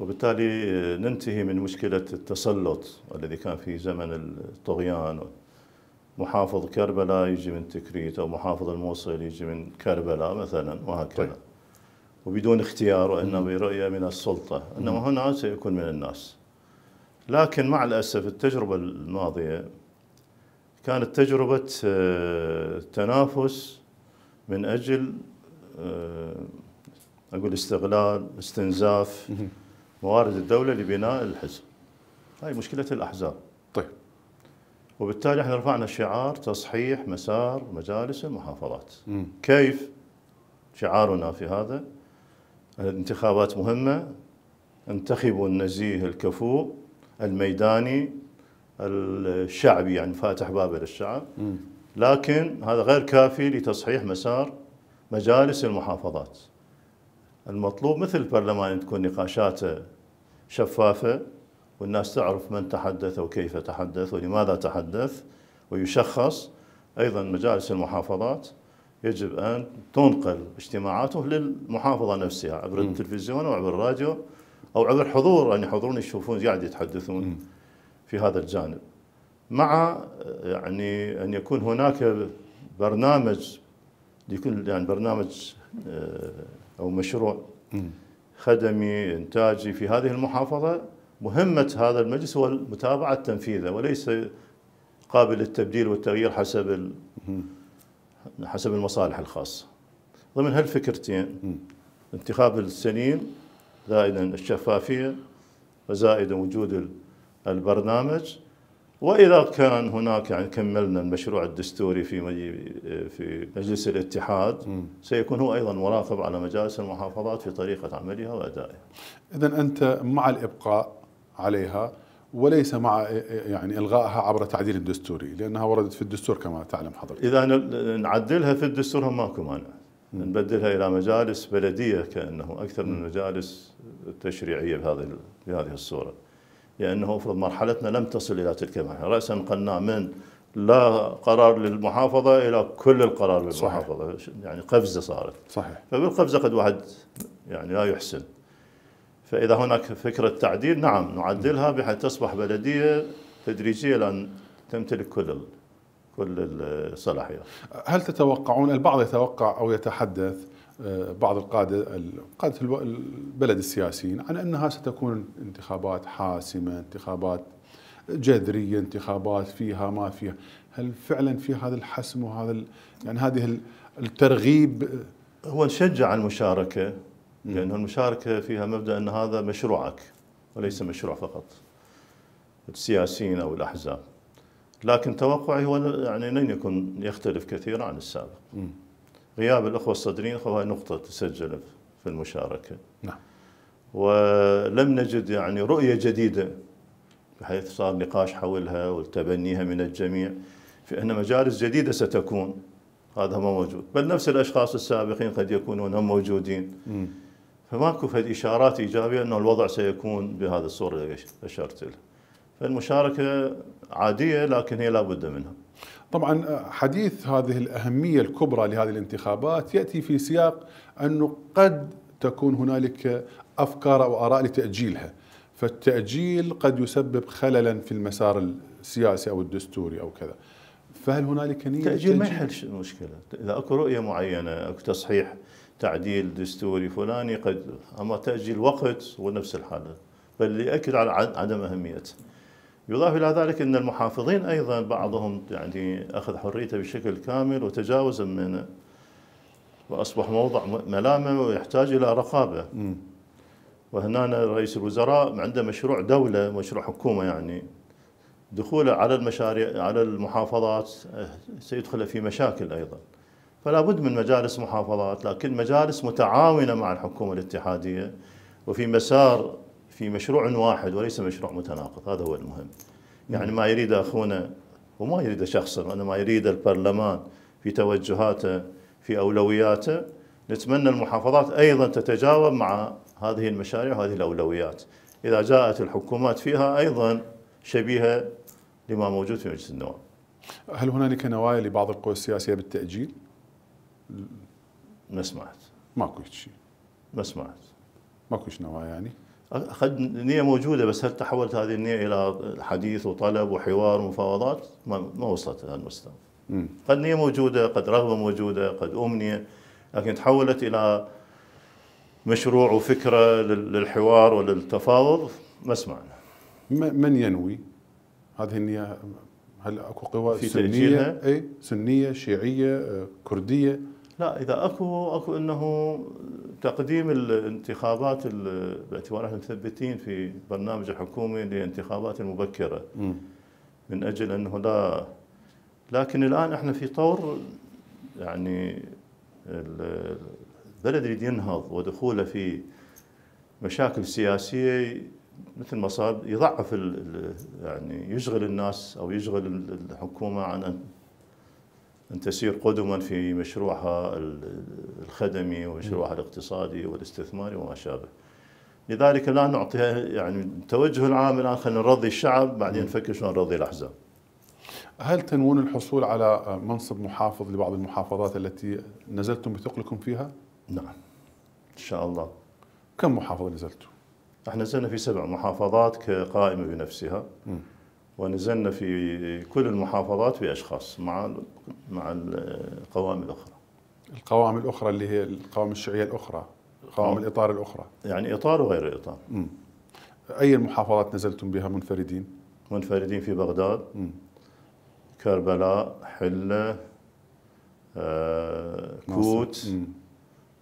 وبالتالي آه، ننتهي من مشكلة التسلط الذي كان في زمن الطغيان محافظ كربلاء يجي من تكريت أو محافظ الموصل يجي من كربلاء مثلا وهكذا طيب. وبدون اختيار وإنما برؤية من السلطة إنما هنا سيكون من الناس لكن مع الأسف التجربة الماضية كانت تجربة آه، تنافس من أجل آه، أقول استغلال استنزاف موارد الدولة لبناء الحزب هاي مشكلة الأحزاب طيب وبالتالي احنا رفعنا شعار تصحيح مسار مجالس المحافظات م. كيف شعارنا في هذا الانتخابات مهمة انتخبوا النزيه الكفؤ الميداني الشعبي يعني فاتح بابه للشعب لكن هذا غير كافي لتصحيح مسار مجالس المحافظات المطلوب مثل البرلمان تكون نقاشاته شفافة والناس تعرف من تحدث وكيف تحدث ولماذا تحدث ويشخص أيضا مجالس المحافظات يجب أن تنقل اجتماعاته للمحافظة نفسها عبر التلفزيون وعبر الراديو او عبر يعني حضور ان يحضرون يشوفون قاعد يتحدثون في هذا الجانب مع يعني ان يكون هناك برنامج لكل يعني برنامج آه، او مشروع خدمي انتاجي في هذه المحافظه مهمه هذا المجلس هو متابعه تنفيذه وليس قابل للتبديل والتغيير حسب حسب المصالح الخاصه. ضمن هالفكرتين انتخاب السنين زائدا الشفافية وزائدا وجود البرنامج وإذا كان هناك يعني كملنا المشروع الدستوري في في مجلس الاتحاد سيكون هو أيضا مراقب على مجالس المحافظات في طريقة عملها وأدائها إذا أنت مع الإبقاء عليها وليس مع يعني الغائها عبر تعديل الدستوري لانها وردت في الدستور كما تعلم حضرتك. اذا نعدلها في الدستور ماكو مانع. نبدلها الى مجالس بلديه كانه اكثر من مجالس تشريعيه بهذه بهذه الصوره لانه افرض مرحلتنا لم تصل الى تلك المرحله راسا قلنا من لا قرار للمحافظه الى كل القرار للمحافظه صحيح. يعني قفزه صارت صحيح فبالقفزه قد واحد يعني لا يحسن فاذا هناك فكره تعديل نعم نعدلها بحيث تصبح بلديه تدريجيه لان تمتلك كل كل الصلاحيات هل تتوقعون البعض يتوقع او يتحدث آه، بعض القاده قاده البلد السياسيين عن انها ستكون انتخابات حاسمه، انتخابات جذريه، انتخابات فيها ما فيها، هل فعلا في هذا الحسم وهذا يعني هذه الترغيب هو نشجع المشاركه لانه المشاركه فيها مبدا ان هذا مشروعك وليس مشروع فقط السياسيين او الاحزاب لكن توقعي هو يعني لن يكون يختلف كثيرا عن السابق م. غياب الأخوة الصدريين هو نقطة تسجل في المشاركة نعم ولم نجد يعني رؤية جديدة بحيث صار نقاش حولها وتبنيها من الجميع في أن مجالس جديدة ستكون هذا ما موجود بل نفس الأشخاص السابقين قد يكونون هم موجودين م. فماكو فد إشارات إيجابية أن الوضع سيكون بهذا الصورة اللي أشرت له فالمشاركة عاديه لكن هي لابد منها. طبعا آه، حديث هذه الاهميه الكبرى لهذه الانتخابات ياتي في سياق انه قد تكون هنالك افكار او اراء لتاجيلها. فالتاجيل قد يسبب خللا في المسار السياسي او الدستوري او كذا. فهل هنالك نيه تاجيل ما يحل مشكله، اذا اكو رؤيه معينه، اكو تصحيح تعديل دستوري فلاني قد اما تاجيل وقت ونفس الحاله بل ياكد على عدم اهميته. يضاف إلى ذلك أن المحافظين أيضا بعضهم يعني أخذ حريته بشكل كامل وتجاوز من وأصبح موضع ملامة ويحتاج إلى رقابة م. وهنا رئيس الوزراء عنده مشروع دولة مشروع حكومة يعني دخوله على المشاريع على المحافظات أه، سيدخل في مشاكل أيضا فلا بد من مجالس محافظات لكن مجالس متعاونة مع الحكومة الاتحادية وفي مسار في مشروع واحد وليس مشروع متناقض هذا هو المهم يعني ما يريد أخونا وما يريد شخصا وإنما يريد البرلمان في توجهاته في أولوياته نتمنى المحافظات أيضا تتجاوب مع هذه المشاريع وهذه الأولويات إذا جاءت الحكومات فيها أيضا شبيهة لما موجود في مجلس النواب هل هنالك نوايا لبعض القوى السياسية بالتأجيل؟ ما سمعت ماكو شيء ما سمعت ماكو نوايا يعني اخذ نيه موجوده بس هل تحولت هذه النيه الى حديث وطلب وحوار ومفاوضات ما وصلت الى المستوى قد نيه موجوده قد رغبه موجوده قد امنيه لكن تحولت الى مشروع وفكره للحوار وللتفاوض ما سمعنا من ينوي هذه النيه هل اكو قوى في سنيه اي سنيه شيعيه آه، كرديه لا اذا اكو اكو انه تقديم الانتخابات باعتبار احنا مثبتين في برنامج الحكومي للانتخابات المبكره م. من اجل انه لا لكن الان احنا في طور يعني البلد يريد ينهض ودخوله في مشاكل سياسيه مثل ما صار يضعف يعني يشغل الناس او يشغل الحكومه عن ان أن تسير قدما في مشروعها الخدمي ومشروعها الاقتصادي والاستثماري وما شابه لذلك لا نعطيها يعني التوجه العام الآن خلينا نرضي الشعب بعدين نفكر شلون نرضي الأحزاب هل تنوون الحصول على منصب محافظ لبعض المحافظات التي نزلتم بثقلكم فيها؟ نعم إن شاء الله كم محافظة نزلتوا؟ احنا نزلنا في سبع محافظات كقائمة بنفسها م. ونزلنا في كل المحافظات بأشخاص مع مع القوائم الأخرى القوائم الأخرى اللي هي القوائم الشيوعية الأخرى قوائم آه. الإطار الأخرى يعني إطار وغير اطار. مم. أي المحافظات نزلتم بها منفردين؟ منفردين في بغداد مم. كربلاء حلة آه، كوت مم.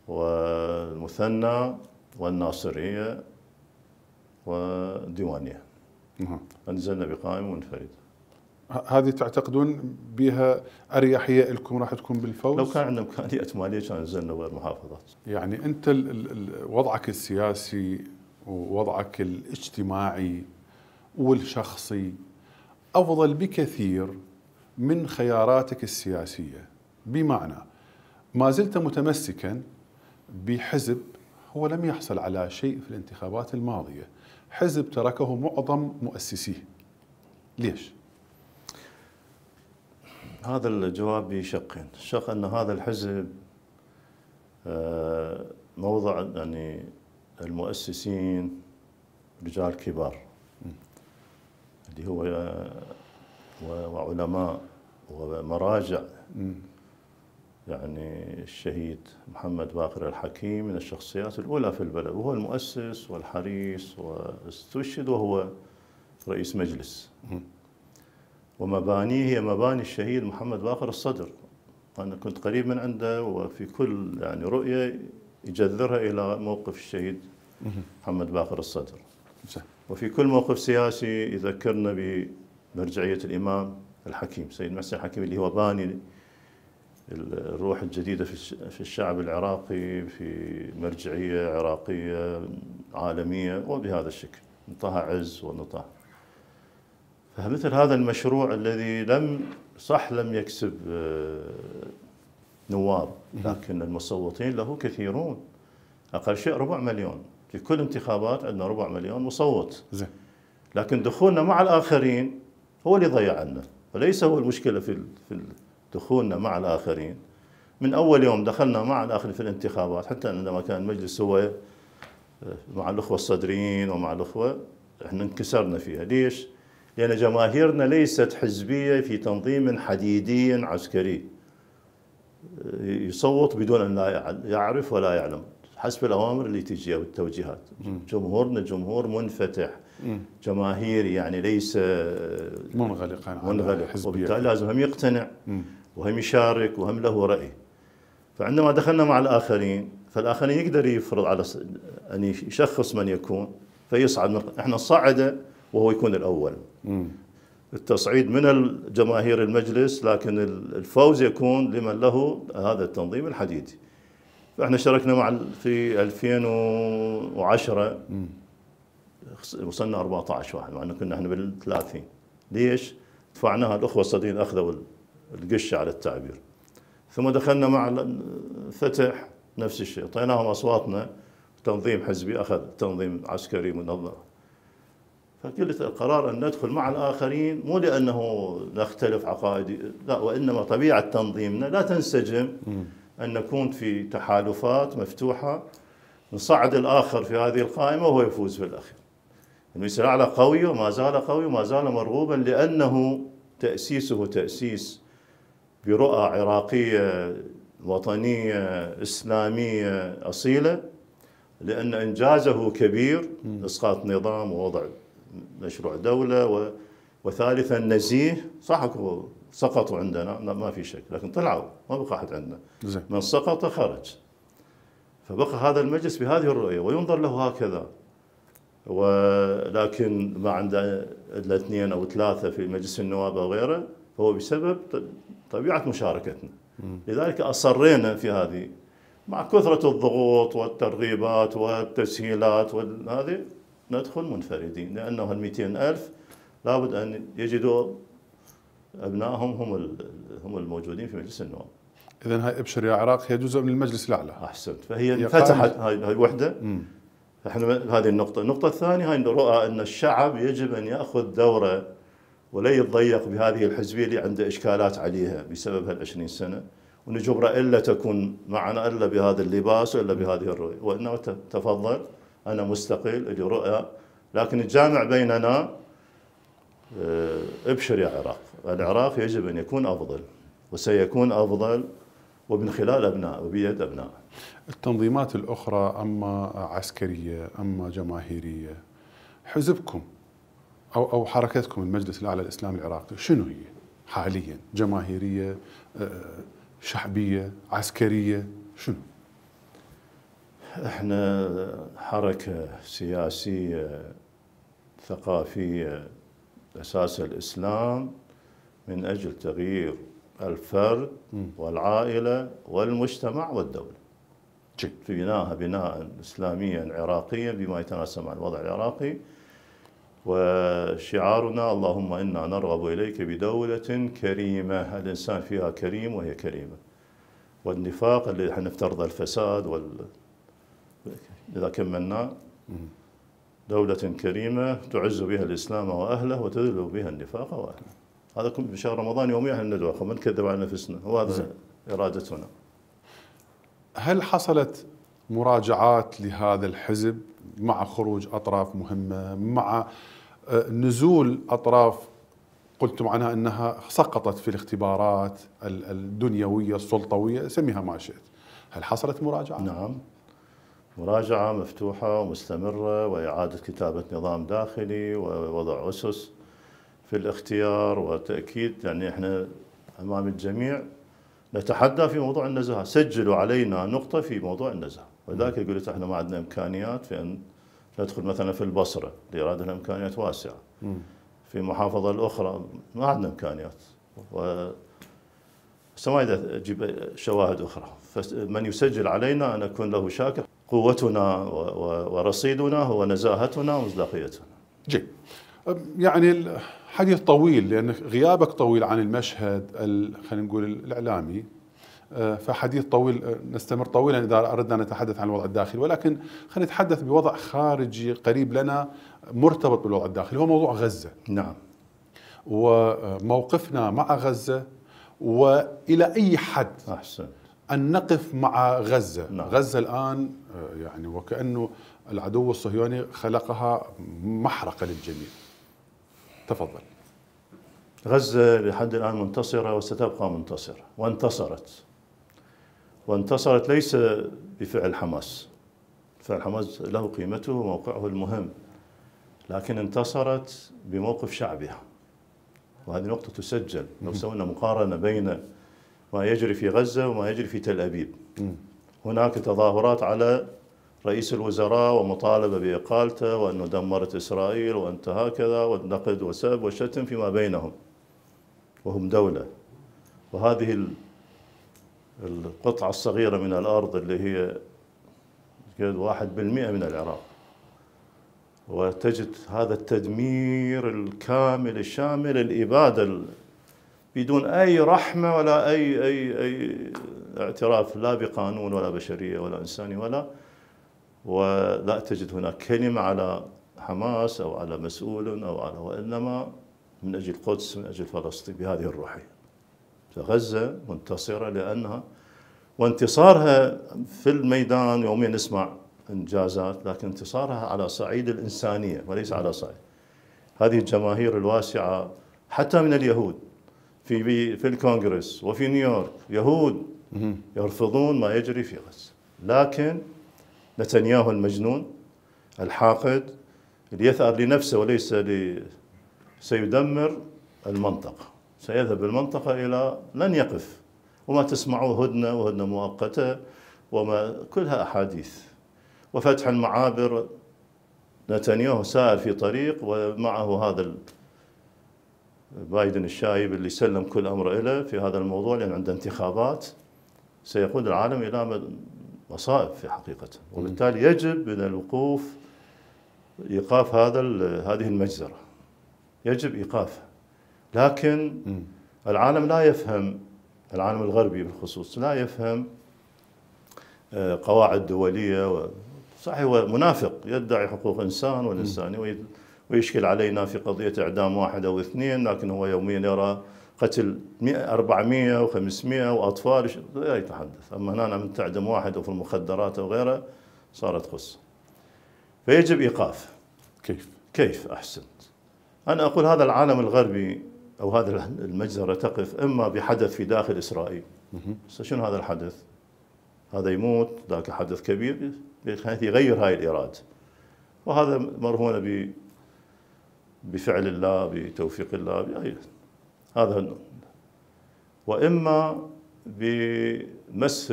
والمثنى والناصرية وديوانية نعم. نزلنا بقائم منفرد هذه تعتقدون بها اريحيه لكم راح تكون بالفوز؟ لو كان عندنا امكانيات ماليه كان نزلنا ويا محافظات. يعني انت الـ الـ وضعك السياسي ووضعك الاجتماعي والشخصي افضل بكثير من خياراتك السياسيه بمعنى ما زلت متمسكا بحزب هو لم يحصل على شيء في الانتخابات الماضيه. حزب تركه معظم مؤسسيه ليش؟ هذا الجواب بشقين الشق أن هذا الحزب آه، موضع يعني المؤسسين رجال كبار اللي هو آه، وعلماء ومراجع يعني الشهيد محمد باقر الحكيم من الشخصيات الأولى في البلد وهو المؤسس والحريص واستشهد وهو رئيس مجلس ومبانيه هي مباني الشهيد محمد باقر الصدر أنا كنت قريب من عنده وفي كل يعني رؤية يجذرها إلى موقف الشهيد محمد باقر الصدر وفي كل موقف سياسي يذكرنا بمرجعية الإمام الحكيم سيد محسن الحكيم اللي هو باني الروح الجديدة في الشعب العراقي في مرجعية عراقية عالمية وبهذا الشكل طه عز ونطه فمثل هذا المشروع الذي لم صح لم يكسب آه، نواب لكن المصوتين له كثيرون اقل شيء ربع مليون في كل انتخابات عندنا ربع مليون مصوت لكن دخولنا مع الاخرين هو اللي ضيعنا وليس هو المشكله في في دخولنا مع الآخرين من أول يوم دخلنا مع الآخرين في الانتخابات حتى عندما كان مجلس هو آه، مع الأخوة الصدريين ومع الأخوة احنا انكسرنا فيها ليش؟ لأن جماهيرنا ليست حزبية في تنظيم حديدي عسكري آه، يصوت بدون أن لا يعرف ولا يعلم حسب الأوامر اللي او والتوجيهات جمهورنا جمهور منفتح جماهيري يعني ليس آه، منغلق منغلق وبالتالي لازم هم يقتنع وهم يشارك وهم له رأي فعندما دخلنا مع الآخرين فالآخرين يقدر يفرض على أن يعني يشخص من يكون فيصعد من احنا صعد وهو يكون الأول م. التصعيد من الجماهير المجلس لكن الفوز يكون لمن له هذا التنظيم الحديدي فاحنا شاركنا مع في 2010 م. وصلنا 14 واحد مع انه كنا احنا بال 30 ليش؟ دفعناها الاخوه الصديقين اخذوا القشة على التعبير ثم دخلنا مع الفتح نفس الشيء اعطيناهم اصواتنا تنظيم حزبي اخذ تنظيم عسكري منظم فكلت القرار ان ندخل مع الاخرين مو لانه نختلف عقائدي لا وانما طبيعه تنظيمنا لا تنسجم ان نكون في تحالفات مفتوحه نصعد الاخر في هذه القائمه وهو يفوز في الاخير. الميسر الاعلى قوي وما زال قوي وما زال مرغوبا لانه تاسيسه تاسيس برؤى عراقية وطنية إسلامية أصيلة لأن إنجازه كبير إسقاط نظام ووضع مشروع دولة وثالثا نزيه صح اكو سقطوا عندنا ما في شك لكن طلعوا ما بقى أحد عندنا من سقط خرج فبقى هذا المجلس بهذه الرؤية وينظر له هكذا ولكن ما عنده الا اثنين او ثلاثه في مجلس النواب او غيره فهو بسبب طبيعه مشاركتنا لذلك اصرينا في هذه مع كثره الضغوط والترغيبات والتسهيلات وهذه ندخل منفردين لانه ال 200000 لابد ان يجدوا ابنائهم هم هم الموجودين في مجلس النواب. اذا هاي ابشر يا عراق هي جزء من المجلس الاعلى. احسنت فهي فتحت هاي هاي وحده فاحنا احنا هذه النقطه، النقطه الثانيه هاي الرؤى ان الشعب يجب ان ياخذ دوره ولا يتضيق بهذه الحزبيه اللي عنده اشكالات عليها بسبب هال 20 سنه ونجبره الا تكون معنا الا بهذا اللباس والا بهذه الرؤيه وانما تفضل انا مستقل لي رؤى لكن الجامع بيننا آه، ابشر يا عراق العراق يجب ان يكون افضل وسيكون افضل ومن خلال ابناء وبيد ابناء التنظيمات الاخرى اما عسكريه اما جماهيريه حزبكم او او حركتكم المجلس الاعلى الاسلامي العراقي شنو هي حاليا؟ جماهيريه أه، شعبيه عسكريه شنو؟ احنا حركه سياسيه ثقافيه اساس الاسلام من اجل تغيير الفرد والعائله والمجتمع والدوله. بناها بناء اسلاميا عراقيا بما يتناسب مع الوضع العراقي وشعارنا اللهم إنا نرغب إليك بدولة كريمة الإنسان فيها كريم وهي كريمة والنفاق اللي حنفترض الفساد وال إذا كملنا دولة كريمة تعز بها الإسلام وأهله وتذل بها النفاق وأهله هذا كل شهر رمضان يوميا ندعو من كذب على نفسنا وهذا إرادتنا هل حصلت مراجعات لهذا الحزب مع خروج أطراف مهمة مع آه، نزول أطراف قلتم عنها أنها سقطت في الاختبارات الدنيوية السلطوية سميها ما شئت هل حصلت مراجعة؟ نعم مراجعة مفتوحة ومستمرة وإعادة كتابة نظام داخلي ووضع أسس في الاختيار وتأكيد يعني إحنا أمام الجميع نتحدى في موضوع النزاهة سجلوا علينا نقطة في موضوع النزاهة وذاك قلت إحنا ما عندنا إمكانيات في أن ندخل مثلا في البصرة لإرادة عندنا إمكانيات واسعة م. في محافظة الأخرى ما عندنا إمكانيات و ما أجيب شواهد أخرى فمن يسجل علينا أن أكون له شاكر قوتنا ورصيدنا هو نزاهتنا ومصداقيتنا جيد يعني الحديث طويل لأن غيابك طويل عن المشهد خلينا نقول الإعلامي فحديث طويل نستمر طويلا اذا اردنا ان نتحدث عن الوضع الداخلي ولكن خلينا نتحدث بوضع خارجي قريب لنا مرتبط بالوضع الداخلي هو موضوع غزه نعم وموقفنا مع غزه والى اي حد احسن ان نقف مع غزه نعم. غزه الان يعني وكانه العدو الصهيوني خلقها محرقه للجميع تفضل غزه لحد الان منتصره وستبقى منتصره وانتصرت وانتصرت ليس بفعل حماس فعل حماس له قيمته وموقعه المهم لكن انتصرت بموقف شعبها وهذه نقطة تسجل لو سوينا مقارنة بين ما يجري في غزة وما يجري في تل أبيب هناك تظاهرات على رئيس الوزراء ومطالبة بإقالته وأنه دمرت إسرائيل وأنت هكذا والنقد وسب وشتم فيما بينهم وهم دولة وهذه القطعة الصغيرة من الأرض اللي هي واحد بالمئة من العراق وتجد هذا التدمير الكامل الشامل الإبادة بدون أي رحمة ولا أي أي أي اعتراف لا بقانون ولا بشرية ولا إنساني ولا ولا تجد هناك كلمة على حماس أو على مسؤول أو على وإنما من أجل القدس من أجل فلسطين بهذه الروحية فغزة منتصرة لأنها وانتصارها في الميدان يوميا نسمع إنجازات لكن انتصارها على صعيد الإنسانية وليس على صعيد هذه الجماهير الواسعة حتى من اليهود في في الكونغرس وفي نيويورك يهود يرفضون ما يجري في غزة لكن نتنياهو المجنون الحاقد اللي يثأر لنفسه وليس لي سيدمر المنطقة سيذهب المنطقة إلى لن يقف وما تسمعوه هدنة وهدنة مؤقتة وما كلها أحاديث وفتح المعابر نتنياهو سائر في طريق ومعه هذا بايدن الشايب اللي سلم كل أمر إله في هذا الموضوع لأن عنده انتخابات سيقود العالم إلى مصائب في حقيقة وبالتالي يجب من الوقوف إيقاف هذا هذه المجزرة يجب إيقافها لكن العالم لا يفهم العالم الغربي بالخصوص لا يفهم آه، قواعد دوليه صحيح هو منافق يدعي حقوق انسان والانسانيه ويشكل علينا في قضيه اعدام واحد او اثنين لكن هو يوميا يرى قتل 400 و500 واطفال لا يتحدث اما هنا من تعدم واحد وفي المخدرات او غيره صارت قصه فيجب ايقاف كيف كيف احسنت انا اقول هذا العالم الغربي او هذه المجزره تقف اما بحدث في داخل اسرائيل شنو هذا الحدث؟ هذا يموت ذاك حدث كبير بحيث يغير هاي الاراده وهذا مرهون ب بفعل الله بتوفيق الله بأي هذا واما بمس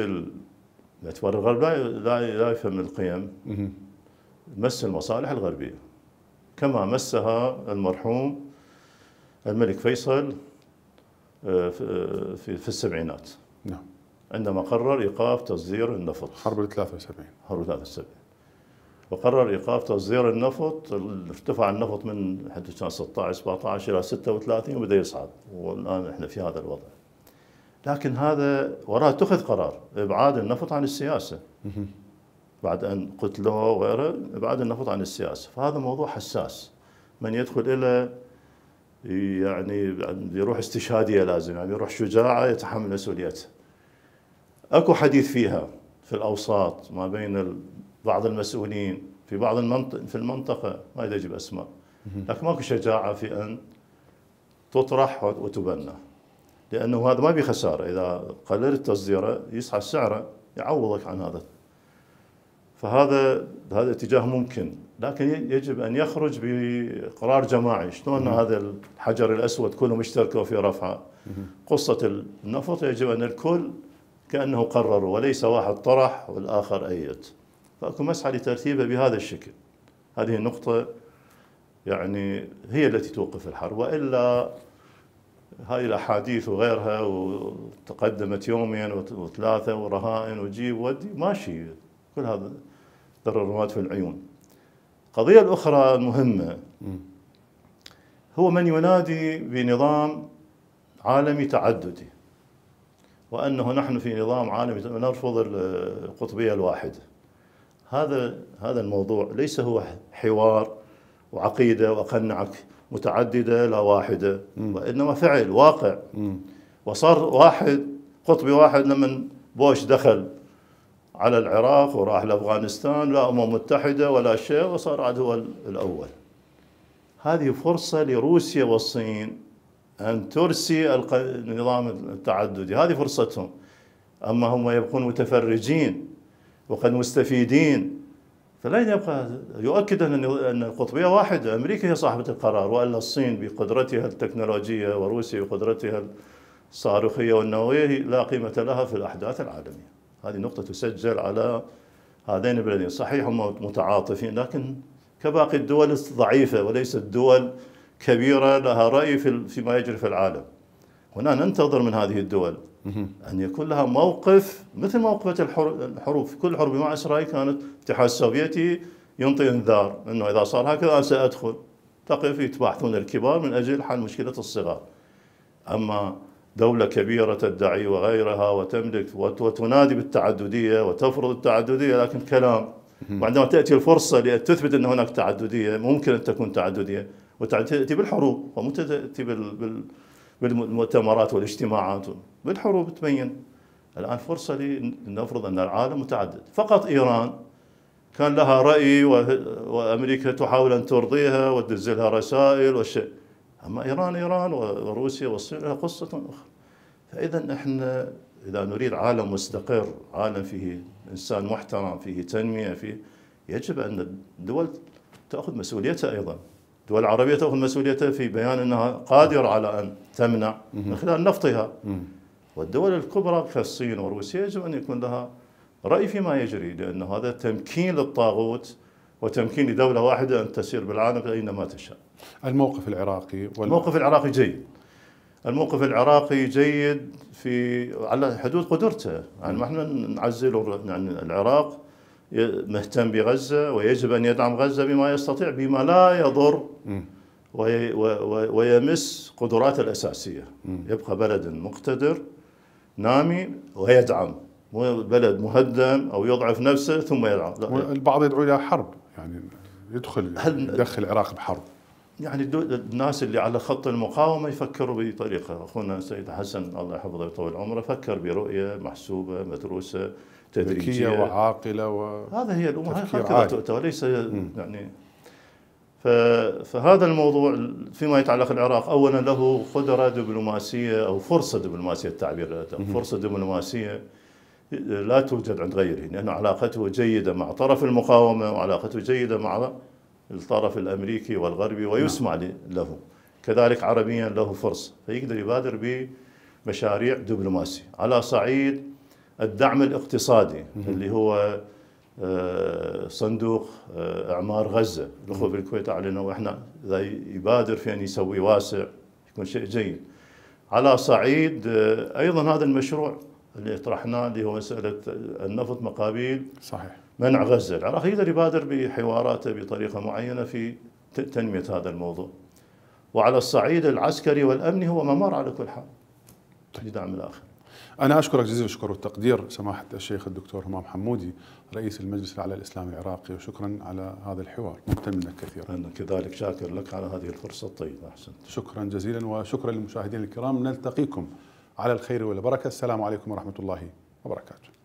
الاعتبار الغرب لا لا يفهم القيم مس المصالح الغربيه كما مسها المرحوم الملك فيصل آه، آه، في في السبعينات نعم عندما قرر ايقاف تصدير النفط حرب ال 73 حرب ال 73 وقرر ايقاف تصدير النفط ارتفع النفط من حتى كان 16 17 الى 36 وبدا يصعد والان احنا في هذا الوضع لكن هذا وراه اتخذ قرار ابعاد النفط عن السياسه بعد ان قتلوه وغيره ابعاد النفط عن السياسه فهذا موضوع حساس من يدخل الى يعني يروح استشهاديه لازم يعني يروح شجاعه يتحمل مسؤوليتها. اكو حديث فيها في الاوساط ما بين بعض المسؤولين في بعض المنطق في المنطقه ما يجب اسماء لكن ماكو شجاعه في ان تطرح وتبنى لانه هذا ما بي خساره اذا قللت تصديره يسعى سعره يعوضك عن هذا فهذا هذا اتجاه ممكن لكن يجب ان يخرج بقرار جماعي شلون هذا الحجر الاسود كلهم اشتركوا في رفعه قصه النفط يجب ان الكل كانه قرر وليس واحد طرح والاخر ايد فاكو مسعى لترتيبه بهذا الشكل هذه النقطه يعني هي التي توقف الحرب والا هاي الاحاديث وغيرها وتقدمت يومين وثلاثه ورهائن وجيب ودي ماشي كل هذا ضرر في العيون القضية الأخرى المهمة هو من ينادي بنظام عالمي تعددي وأنه نحن في نظام عالمي نرفض القطبية الواحدة هذا هذا الموضوع ليس هو حوار وعقيدة وأقنعك متعددة لا واحدة وإنما فعل واقع وصار واحد قطبي واحد لما بوش دخل على العراق وراح لافغانستان لا امم متحده ولا شيء وصار عاد هو الاول. هذه فرصه لروسيا والصين ان ترسي النظام التعددي، هذه فرصتهم. اما هم يبقون متفرجين وقد مستفيدين فلن يبقى يؤكد ان ان القطبيه واحده، امريكا هي صاحبه القرار والا الصين بقدرتها التكنولوجيه وروسيا بقدرتها الصاروخيه والنوويه لا قيمه لها في الاحداث العالميه. هذه نقطة تسجل على هذين البلدين صحيح هم متعاطفين لكن كباقي الدول ضعيفة وليست دول كبيرة لها رأي في فيما يجري في العالم هنا ننتظر من هذه الدول أن يكون لها موقف مثل موقفة الحروب كل حرب مع إسرائيل كانت الاتحاد السوفيتي ينطي انذار أنه إذا صار هكذا أنا سأدخل تقف يتباحثون الكبار من أجل حل مشكلة الصغار أما دولة كبيرة تدعي وغيرها وتملك وتنادي بالتعددية وتفرض التعددية لكن كلام وعندما تأتي الفرصة لتثبت أن هناك تعددية ممكن أن تكون تعددية وتأتي بالحروب ومو تأتي بالمؤتمرات والاجتماعات بالحروب تبين الآن فرصة لنفرض أن العالم متعدد فقط إيران كان لها رأي وأمريكا تحاول أن ترضيها وتنزلها لها رسائل والشيء أما إيران إيران وروسيا والصين لها قصة أخرى فإذا إحنا إذا نريد عالم مستقر عالم فيه إنسان محترم فيه تنمية فيه يجب أن الدول تأخذ مسؤوليتها أيضا الدول العربية تأخذ مسؤوليتها في بيان أنها قادرة على أن تمنع من خلال نفطها والدول الكبرى كالصين وروسيا يجب أن يكون لها رأي فيما يجري لأن هذا تمكين للطاغوت وتمكين لدولة واحدة أن تسير بالعالم أينما تشاء الموقف العراقي وال... الموقف العراقي جيد الموقف العراقي جيد في على حدود قدرته يعني احنا نعزل يعني العراق مهتم بغزه ويجب ان يدعم غزه بما يستطيع بما لا يضر وي و... ويمس قدراته الاساسيه يبقى بلد مقتدر نامي ويدعم بلد مهدم او يضعف نفسه ثم يدعم البعض يدعو الى حرب يعني يدخل يدخل العراق بحرب يعني الناس اللي على خط المقاومة يفكروا بطريقة أخونا السيد حسن الله يحفظه ويطول عمره فكر برؤية محسوبة مدروسة تدريجية وعاقلة و... هذا هي الأمور هكذا تؤتى وليس يعني فهذا الموضوع فيما يتعلق العراق أولا له قدرة دبلوماسية أو فرصة دبلوماسية التعبير فرصة دبلوماسية لا توجد عند غيره لأن علاقته جيدة مع طرف المقاومة وعلاقته جيدة مع الطرف الامريكي والغربي نعم. ويسمع له كذلك عربيا له فرصه فيقدر يبادر بمشاريع دبلوماسيه على صعيد الدعم الاقتصادي اللي هو آه، صندوق آه، اعمار غزه الاخوه بالكويت اعلنوا احنا اذا يبادر في ان يسوي واسع يكون شيء جيد على صعيد آه، ايضا هذا المشروع اللي طرحناه اللي هو مساله النفط مقابل صحيح منع غزه العراق يقدر يبادر بحواراته بطريقه معينه في تنميه هذا الموضوع وعلى الصعيد العسكري والامني هو ممر على كل حال لدعم الاخر أنا أشكرك جزيل الشكر والتقدير سماحة الشيخ الدكتور همام حمودي رئيس المجلس الأعلى الإسلامي العراقي وشكرا على هذا الحوار ممتن منك كثيرا أنا كذلك شاكر لك على هذه الفرصة الطيبة أحسنت شكرا جزيلا وشكرا للمشاهدين الكرام نلتقيكم على الخير والبركة السلام عليكم ورحمة الله وبركاته